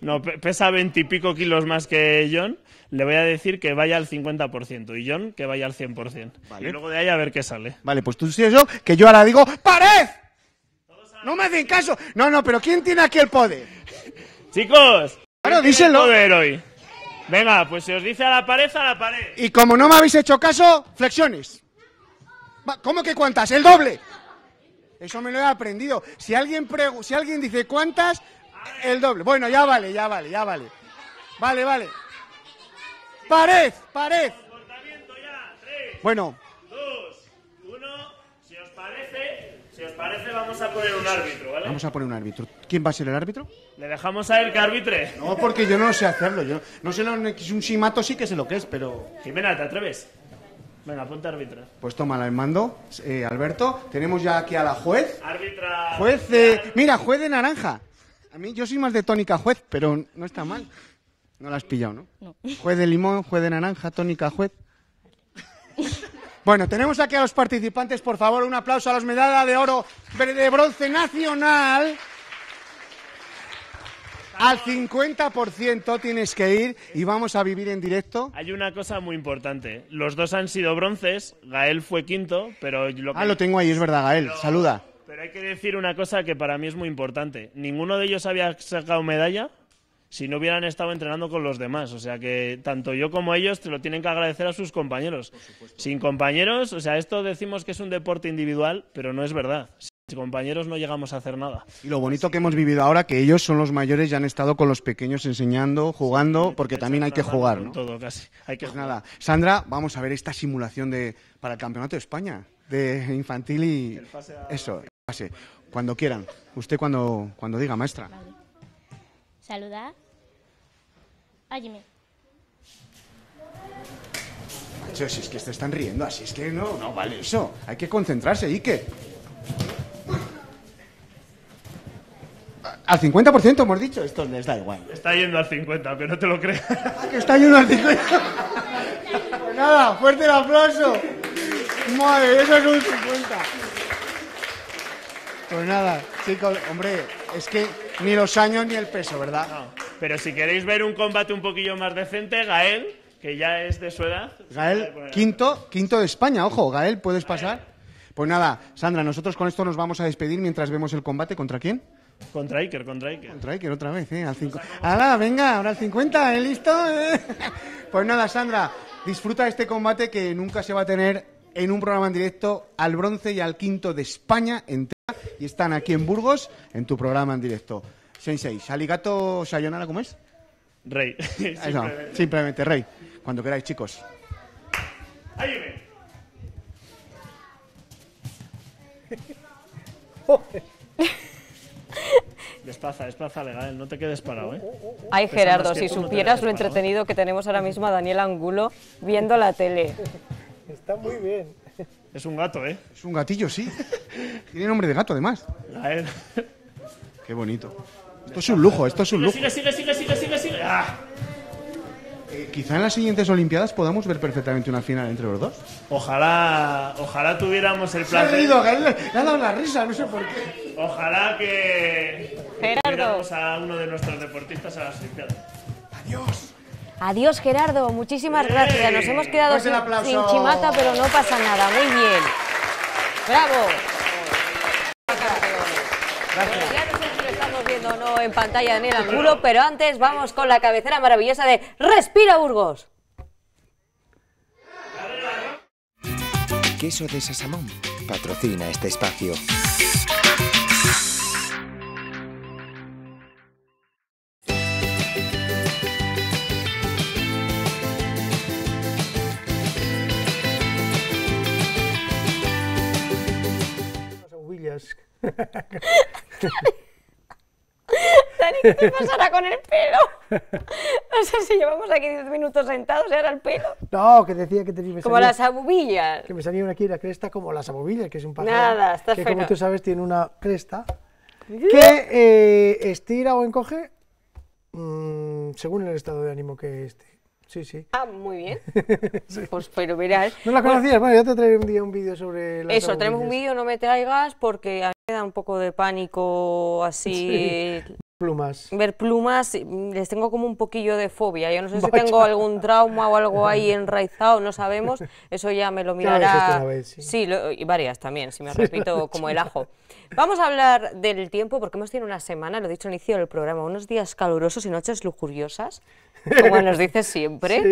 No, pesa veintipico kilos más que John. Le voy a decir que vaya al 50% y John que vaya al 100%. Y luego de ahí a ver qué sale. Vale, pues tú sí yo que yo ahora digo ¡Pared! No me hacen caso. No, no, pero ¿quién tiene aquí el poder? Chicos, Claro, díselo. hoy. Venga, pues se os dice a la pared, a la pared. Y como no me habéis hecho caso, flexiones. ¿Cómo que cuántas? ¡El doble! Eso me lo he aprendido. Si alguien, si alguien dice cuántas, el doble. Bueno, ya vale, ya vale, ya vale. Vale, vale. ¡Pared! ¡Pared! Bueno, parece, vamos a poner un árbitro, ¿vale? Vamos a poner un árbitro. ¿Quién va a ser el árbitro? Le dejamos a él que arbitre. No, porque yo no sé hacerlo. Yo no sé lo que es un simato sí que sé lo que es, pero. Jimena, ¿te atreves? Venga, ponte árbitro. Pues toma el mando, eh, Alberto. Tenemos ya aquí a la juez. Árbitra. Juez Mira, juez de naranja. A mí yo soy más de tónica juez, pero no está mal. No la has pillado, ¿no? No. Juez de limón, juez de naranja, tónica juez. Bueno, tenemos aquí a los participantes, por favor, un aplauso a los medalla de oro de bronce nacional. Al 50% tienes que ir y vamos a vivir en directo. Hay una cosa muy importante. Los dos han sido bronces. Gael fue quinto, pero lo ah, que... Ah, lo tengo ahí, es verdad, Gael. Saluda. Pero hay que decir una cosa que para mí es muy importante. Ninguno de ellos había sacado medalla si no hubieran estado entrenando con los demás. O sea que tanto yo como ellos te lo tienen que agradecer a sus compañeros. Sin compañeros, o sea, esto decimos que es un deporte individual, pero no es verdad Sin compañeros no llegamos a hacer nada. Y lo bonito que hemos vivido ahora, que ellos son los mayores y han estado con los pequeños enseñando, jugando, porque también hay que jugar, ¿no? Todo, casi. Hay que pues jugar. nada. Sandra, vamos a ver esta simulación de, para el Campeonato de España, de infantil y... Eso, Cuando quieran. Usted cuando, cuando diga, maestra saludar ¡Ay, Macho, si es que te están riendo, así es que no, no vale eso. Hay que concentrarse, Ike. Al 50% hemos dicho, esto les da igual. Está yendo al 50, pero no te lo creas. Ah, que está yendo al 50. pues nada, fuerte el aplauso. Madre, eso es un 50. Pues nada, chicos, hombre, es que ni los años ni el peso, ¿verdad? Pero si queréis ver un combate un poquillo más decente, Gael, que ya es de su edad. Gael, quinto, quinto de España, ojo, Gael, ¿puedes pasar? Pues nada, Sandra, nosotros con esto nos vamos a despedir mientras vemos el combate. ¿Contra quién? Contra Iker, contra Iker. Contra Iker otra vez, ¿eh? Al 50. ¡Hala, venga! Ahora al 50, ¿eh? ¿Listo? Eh. Pues nada, Sandra, disfruta este combate que nunca se va a tener en un programa en directo al bronce y al quinto de España en y están aquí en Burgos en tu programa en directo. Sensei, Saligato Sayonara, ¿cómo es? Rey. simplemente. Rey. Cuando queráis, chicos. Ayúdame. Desplaza, legal, no te quedes parado, ¿eh? Ay, Gerardo, si supieras lo entretenido que tenemos ahora mismo a Daniel Angulo viendo la tele. Está muy bien. Es un gato, ¿eh? Es un gatillo, sí. Tiene nombre de gato, además. Qué bonito. Esto es un lujo, esto es un lujo. Sigue, sigue, sigue, sigue, sigue. sigue. Ah. Eh, quizá en las siguientes Olimpiadas podamos ver perfectamente una final entre los dos. Ojalá, ojalá tuviéramos el plan. Se ha le ha dado la risa, no sé por qué. Ojalá que. Gerardo. a uno de nuestros deportistas a las Olimpiadas. Adiós. Adiós, Gerardo. Muchísimas gracias. Nos hemos quedado pues sin, chimata, pero no pasa nada. Muy bien. ¡Bravo! Ya no lo estamos viendo no en pantalla en el ángulo, pero antes vamos con la cabecera maravillosa de Respira Burgos. Queso de Sasamón patrocina este espacio. Dani, ¿qué te pasará con el pelo? No sé si llevamos aquí 10 minutos sentados y ahora el pelo. No, que decía que te, Como las abubillas. Que me una aquí la cresta como las abubillas, que es un pájaro. Nada, está Que como tú sabes tiene una cresta que eh, estira o encoge mm, según el estado de ánimo que esté. Sí, sí. Ah, muy bien. Pues pero verás. No la conocías, bueno, yo te traeré un día un vídeo sobre Eso, tenemos un vídeo, no me traigas, porque a mí me da un poco de pánico así. Plumas. Ver plumas, les tengo como un poquillo de fobia. Yo no sé si tengo algún trauma o algo ahí enraizado, no sabemos. Eso ya me lo mirará. sí, sí y varias también, si me repito como el ajo. Vamos a hablar del tiempo, porque hemos tenido una semana, lo he dicho al inicio del programa, unos días calurosos y noches lujuriosas como nos dice siempre.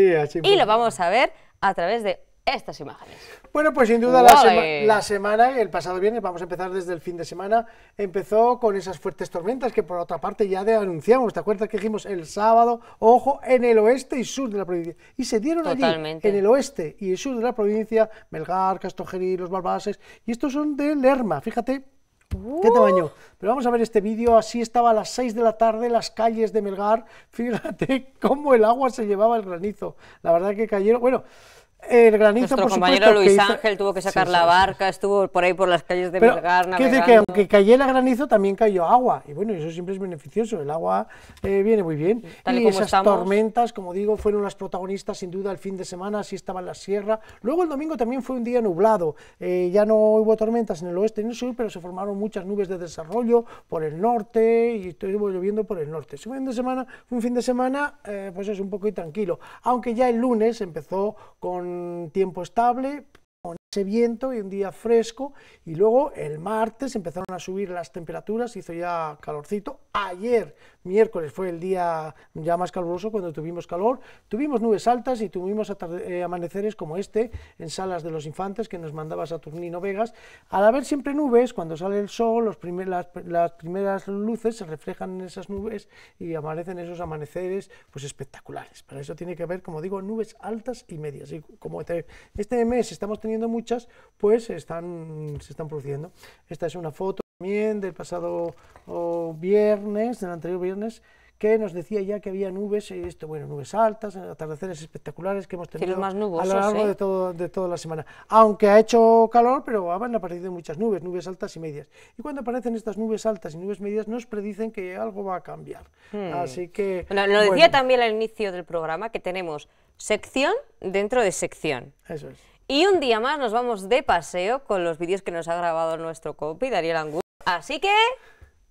y lo vamos a ver a través de estas imágenes. Bueno, pues sin duda la, semana, el pasado viernes, vamos a empezar desde el fin de semana, empezó con esas fuertes tormentas que por otra parte ya de anunciamos, ¿te acuerdas que dijimos el sábado, ojo, en el oeste y sur de la provincia? Y se dieron allí, en el oeste y el sur de la provincia, Melgar, Castogerí, Los Barbases, y estos son de Lerma, fíjate, ¿Qué tamaño? Pero vamos a ver este vídeo, así estaba a las 6 de la tarde las calles de Melgar, fíjate cómo el agua se llevaba el granizo, la verdad que cayeron, bueno... El granizo, Nuestro compañero Luis Ángel tuvo que sacar la barca, estuvo por ahí por las calles de Belgar decir que aunque cayera granizo, también cayó agua. Y bueno, eso siempre es beneficioso. El agua eh, viene muy bien. y, esas tormentas, como digo, fueron las protagonistas sin duda el fin de semana, así estaba en la sierra. Luego el domingo también fue un día nublado. Eh, ya no hubo tormentas en el oeste ni en el sur, pero se formaron muchas nubes de desarrollo por el norte y estuvo lloviendo por el norte. Si fin de semana, un fin de semana, eh, pues es un poco tranquilo. Aunque ya el lunes empezó con tiempo estable, con ese viento y un día fresco, y luego el martes empezaron a subir las temperaturas, hizo ya calorcito, ayer miércoles fue el día ya más caluroso cuando tuvimos calor, tuvimos nubes altas y tuvimos eh, amaneceres como este en Salas de los Infantes que nos mandaba Saturnino Vegas. Al haber siempre nubes, cuando sale el sol, las, primeras luces se reflejan en esas nubes y amanecen esos amaneceres pues espectaculares. para eso tiene que haber como digo, nubes altas y medias. Y como este, este mes estamos teniendo muchas, pues están, se están produciendo. Esta es una foto también del pasado viernes, del anterior viernes, que nos decía ya que había nubes, eh, esto, bueno, nubes altas, atardeceres espectaculares que hemos tenido a lo largo de, toda la semana. Aunque ha hecho calor, pero han aparecido muchas nubes, nubes altas y medias. Y cuando aparecen estas nubes altas y nubes medias, nos predicen que algo va a cambiar. Hmm. Así que... lo decía también al inicio del programa, que tenemos sección dentro de sección. Eso es. Y un día más nos vamos de paseo con los vídeos que nos ha grabado nuestro copi, Dariel Angulo. Así que...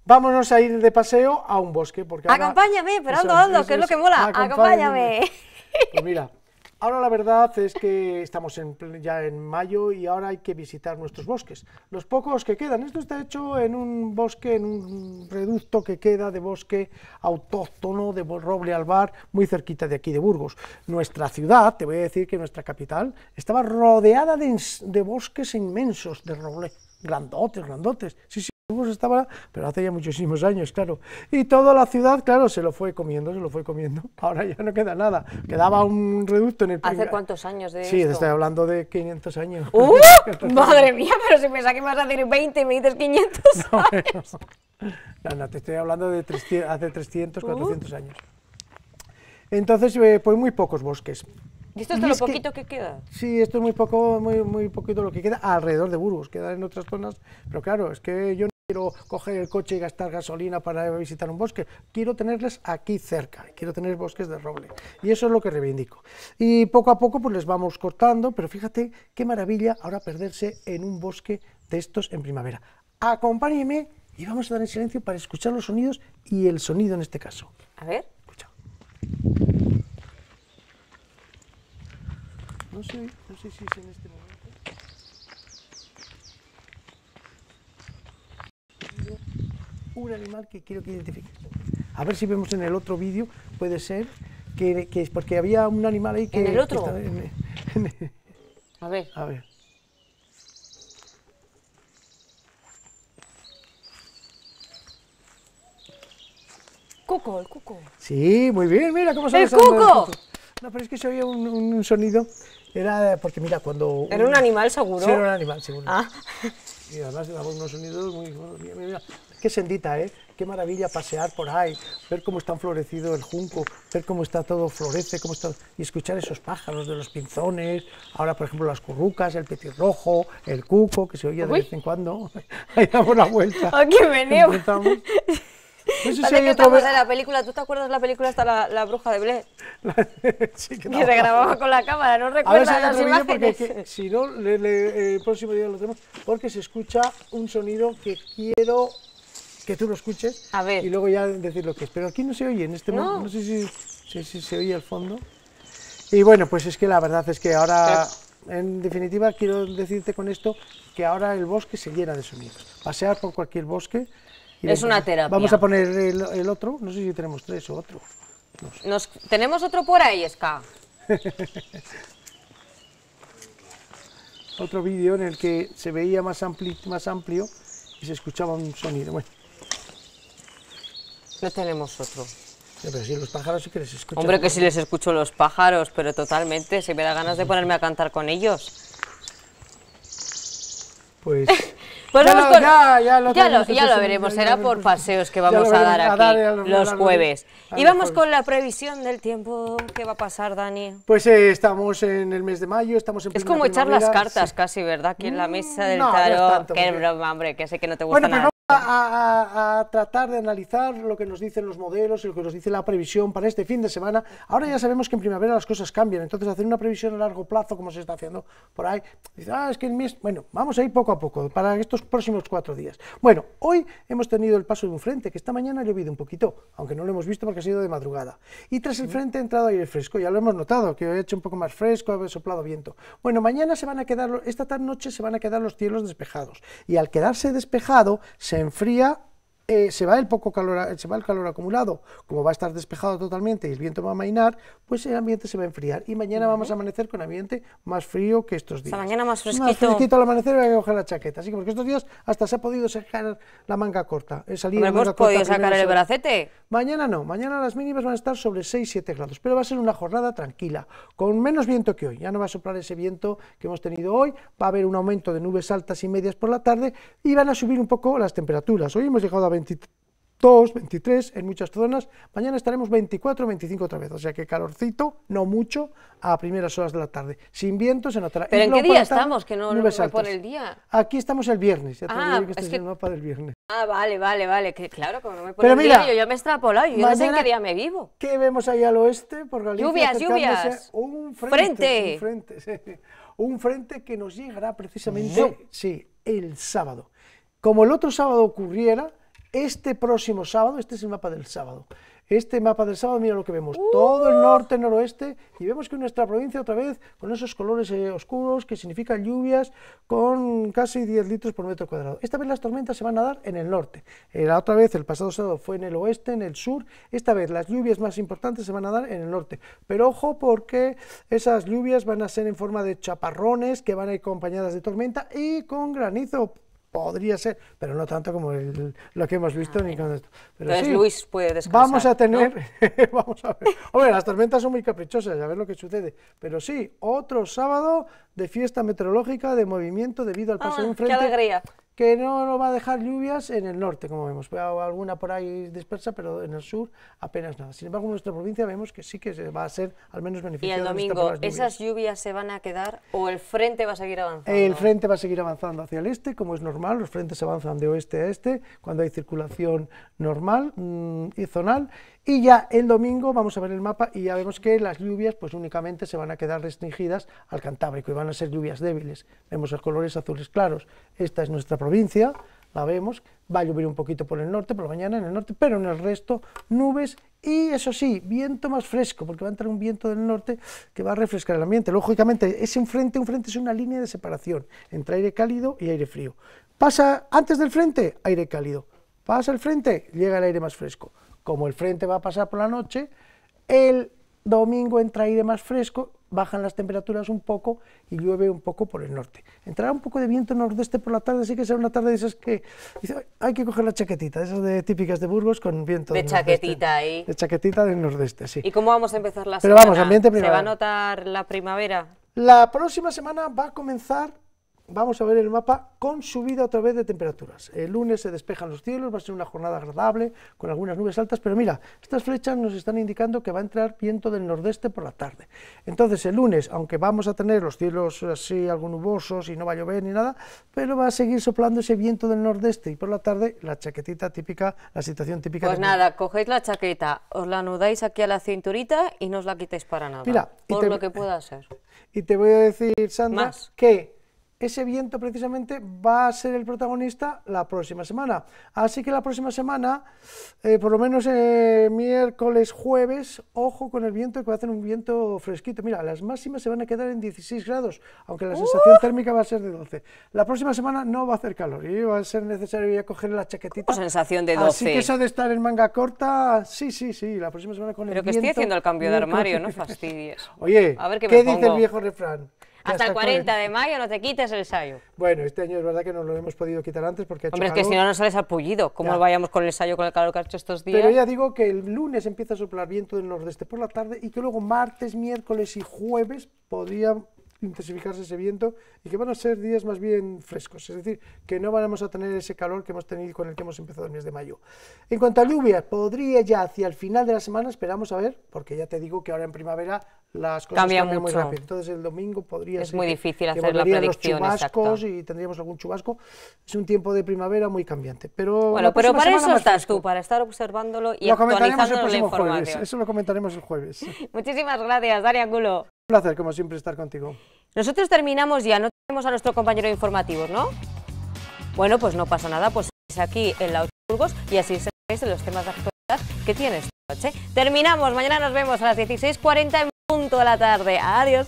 Vámonos a ir de paseo a un bosque. Porque Acompáñame, pero ando, ando, que es lo que mola. Acompáñame. Pues mira, ahora la verdad es que estamos ya en mayo y ahora hay que visitar nuestros bosques. Los pocos que quedan. Esto está hecho en un bosque, en un reducto que queda de bosque autóctono de Roble Albar, muy cerquita de aquí de Burgos. Nuestra ciudad, te voy a decir que nuestra capital, estaba rodeada de, de bosques inmensos de roble. Grandotes, grandotes. Sí, sí. Pues estaba, pero hace ya muchísimos años, claro. Y toda la ciudad, claro, se lo fue comiendo, se lo fue comiendo. Ahora ya no queda nada. Quedaba un reducto en el... ¿Hace cuántos años de Sí, estoy hablando de 500 años. ¡Uh! ¡Madre mía! Pero si pensaba que me vas a hacer 20 me dices 500 años. No, te estoy hablando de hace 300, 400 ¡Uh! años. Entonces, eh, pues muy pocos bosques. ¿Y esto es lo poquito que, queda? Sí, esto es muy poco, muy, muy poquito lo que queda alrededor de Burgos, queda en otras zonas, pero claro, es que yo quiero coger el coche y gastar gasolina para visitar un bosque, quiero tenerles aquí cerca, quiero tener bosques de roble. Y eso es lo que reivindico. Y poco a poco pues les vamos cortando, pero fíjate qué maravilla ahora perderse en un bosque de estos en primavera. Acompáñeme y vamos a dar en silencio para escuchar los sonidos y el sonido en este caso. A ver. Escucha. No sé, no sé si es en este momento. un animal que quiero que identifique. A ver si vemos en el otro vídeo, puede ser, que, es porque había un animal ahí que... ¿En el otro? a ver. A ver. Cuco, el cuco. Sí, muy bien, mira cómo se ¡El cuco! No, pero es que se oía un sonido. Era porque, mira, cuando... ¿Era un, animal seguro? era un animal seguro. Ah. Y además daba unos sonidos muy... Mira, qué sendita, ¿eh? Qué maravilla pasear por ahí, ver cómo está florecido el junco, ver cómo está todo, florece, cómo está... Y escuchar esos pájaros de los pinzones, ahora, por ejemplo, las currucas, el petirrojo, el cuco, que se oía de vez en cuando. ahí damos la vuelta. aquí venimos no pues sé otra la película, ¿tú te acuerdas de la película hasta la, la bruja de Blair? que, se grababa con la cámara, no recuerdo las imágenes. Porque si no, eh, el próximo día lo tenemos, porque se escucha un sonido que quiero que tú lo escuches A ver. y luego ya decir lo que es. Pero aquí no se oye en este no. momento, no sé si, se oye al fondo. Y bueno, pues es que la verdad es que ahora... En definitiva, quiero decirte con esto que ahora el bosque se llena de sonidos. Pasear por cualquier bosque es una terapia. Vamos a poner el, otro, no sé si tenemos tres o otro. Nos, ¿Tenemos otro por ahí, Ska. otro vídeo en el que se veía más, más amplio y se escuchaba un sonido. Bueno. No tenemos otro. pero si los pájaros sí que les escucho. Hombre, que si les escucho los pájaros, pero totalmente. Si me da ganas de ponerme a cantar con ellos. Pues... Pues ya, lo, veremos, será por paseos que vamos a dar aquí los, jueves. y vamos con la previsión del tiempo que va a pasar, Dani. Pues eh, estamos en el mes de mayo, estamos en Es como echar las cartas casi, ¿verdad? Aquí en la mesa del tarot. que sé que no te gusta pues nada. A, tratar de analizar lo que nos dicen los modelos y lo que nos dice la previsión para este fin de semana. Ahora ya sabemos que en primavera las cosas cambian, entonces hacer una previsión a largo plazo, como se está haciendo por ahí, ah, es que el mes. Bueno, vamos a ir poco a poco para estos próximos cuatro días. Bueno, hoy hemos tenido el paso de un frente, que esta mañana ha llovido un poquito, aunque no lo hemos visto porque ha sido de madrugada. Y tras el frente ha entrado aire fresco, ya lo hemos notado, que ha hecho un poco más fresco, ha soplado viento. Bueno, mañana se van a quedar, esta tarde noche se van a quedar los cielos despejados. Y al quedarse despejado, se enfría eh, se va el poco calor, eh, se va el calor acumulado, como va a estar despejado totalmente y el viento va a mainar, pues el ambiente se va a enfriar y mañana vamos a amanecer con ambiente más frío que estos días. mañana más fresquito. Más fresquito al amanecer voy a coger la chaqueta, así que porque estos días hasta se ha podido sacar la manga corta, eh, hemos podido sacar el bracete. Mañana no, mañana las mínimas van a estar sobre 6-7 grados, pero va a ser una jornada tranquila, con menos viento que hoy, ya no va a soplar ese viento que hemos tenido hoy, va a haber un aumento de nubes altas y medias por la tarde y van a subir un poco las temperaturas. Hoy hemos llegado a 22, 23 en muchas zonas. Mañana estaremos 24, 25 otra vez. O sea que calorcito, no mucho, a primeras horas de la tarde. Sin vientos en otra. ¿Pero en qué día estamos? Que no, me pone el día. Aquí estamos el viernes. Ya te ah, que es, el mapa del viernes. Ah, vale, vale, vale. claro, como no me pone yo ya me he extrapolado. Yo no sé en qué día me vivo. ¿Qué vemos ahí al oeste? Por Galicia, lluvias, lluvias. Un frente. Un frente, que nos llegará precisamente, el sábado. Como el otro sábado ocurriera, este próximo sábado, este es el mapa del sábado, este mapa del sábado, mira lo que vemos, todo el norte, noroeste, y vemos que nuestra provincia otra vez con esos colores eh, oscuros que significan lluvias con casi 10 litros por metro cuadrado. Esta vez las tormentas se van a dar en el norte, eh, la otra vez el pasado sábado fue en el oeste, en el sur, esta vez las lluvias más importantes se van a dar en el norte, pero ojo porque esas lluvias van a ser en forma de chaparrones que van a ir acompañadas de tormenta y con granizo podría ser, pero no tanto como lo que hemos visto ah, ni Entonces Luis puede descansar. Vamos a tener, vamos a ver. Hombre, las tormentas son muy caprichosas, a ver lo que sucede. Pero sí, otro sábado de fiesta meteorológica, de movimiento debido al paso ah, de un frente. ¡Qué alegría! que no nos va a dejar lluvias en el norte, como vemos, alguna por ahí dispersa, pero en el sur apenas nada. Sin embargo, en nuestra provincia vemos que sí que va a ser al menos beneficioso Y el domingo, ¿esas lluvias se van a quedar o el frente va a seguir avanzando? El frente va a seguir avanzando hacia el este, como es normal, los frentes avanzan de oeste a este cuando hay circulación normal mm, y zonal, y ya el domingo vamos a ver el mapa y ya vemos que las lluvias pues únicamente se van a quedar restringidas al Cantábrico y van a ser lluvias débiles. Vemos los colores azules claros. Esta es nuestra provincia, la vemos, va a llover un poquito por el norte, por la mañana en el norte, pero en el resto nubes y eso sí, viento más fresco, porque va a entrar un viento del norte que va a refrescar el ambiente. Lógicamente, es un frente, un frente es una línea de separación entre aire cálido y aire frío. Pasa antes del frente, aire cálido. Pasa el frente, llega el aire más fresco como el frente va a pasar por la noche, el domingo entra aire más fresco, bajan las temperaturas un poco y llueve un poco por el norte. Entrará un poco de viento nordeste por la tarde, así que será una tarde de esas que hay que coger la chaquetita, esas de, típicas de Burgos con viento. De chaquetita ahí. De chaquetita del nordeste, sí. ¿Y cómo vamos a empezar la semana? Pero vamos, ambiente primavera. ¿Se va a notar la primavera? La próxima semana va a comenzar vamos a ver el mapa con subida otra vez de temperaturas. El lunes se despejan los cielos, va a ser una jornada agradable, con algunas nubes altas, pero mira, estas flechas nos están indicando que va a entrar viento del nordeste por la tarde. Entonces el lunes, aunque vamos a tener los cielos así algo nubosos y no va a llover ni nada, pero va a seguir soplando ese viento del nordeste y por la tarde la chaquetita típica, la situación típica. Pues nada, cogéis la chaqueta, os la anudáis aquí a la cinturita y no os la quitáis para nada, mira, por lo que pueda ser. Y te voy a decir, Sandra, Más. que ese viento precisamente va a ser el protagonista la próxima semana. Así que la próxima semana, eh, por lo menos eh, miércoles, jueves, ojo con el viento que va a hacer un viento fresquito. Mira, las máximas se van a quedar en 16 grados, aunque la sensación térmica va a ser de 12. La próxima semana no va a hacer calor y va a ser necesario a coger la chaquetita. Pues sensación de 12. Así que eso de estar en manga corta, sí, sí, sí, la próxima semana con el viento. Pero que estoy haciendo el cambio de armario, no fastidies. Oye, qué, dice el viejo refrán? hasta, el 40 de mayo no te quites el ensayo. Bueno, este año es verdad que no lo hemos podido quitar antes porque ha hecho Hombre, es que si no nos sales apullido, ¿cómo vayamos con el ensayo con el calor que ha hecho estos días? Pero ya digo que el lunes empieza a soplar viento del nordeste por la tarde y que luego martes, miércoles y jueves podrían intensificarse ese viento y que van a ser días más bien frescos, es decir, que no vamos a tener ese calor que hemos tenido con el que hemos empezado el mes de mayo. En cuanto a lluvias, podría ya hacia el final de la semana, esperamos a ver, porque ya te digo que ahora en primavera las cosas cambian muy rápido, entonces el domingo podría es ser muy difícil hacer la predicción, los chubascos y tendríamos algún chubasco. Es un tiempo de primavera muy cambiante, pero Bueno, pero para eso estás tú, para estar observándolo y lo la información eso lo comentaremos el jueves. Muchísimas gracias, Daria Angulo. Un placer, como siempre, estar contigo. Nosotros terminamos ya, no tenemos a nuestro compañero informativo, ¿no? Bueno, pues no pasa nada, pues es aquí en la Burgos y así se en los temas de actualidad que tienes esta noche. Terminamos, mañana nos vemos a las 16.40 en punto de la tarde. Adiós.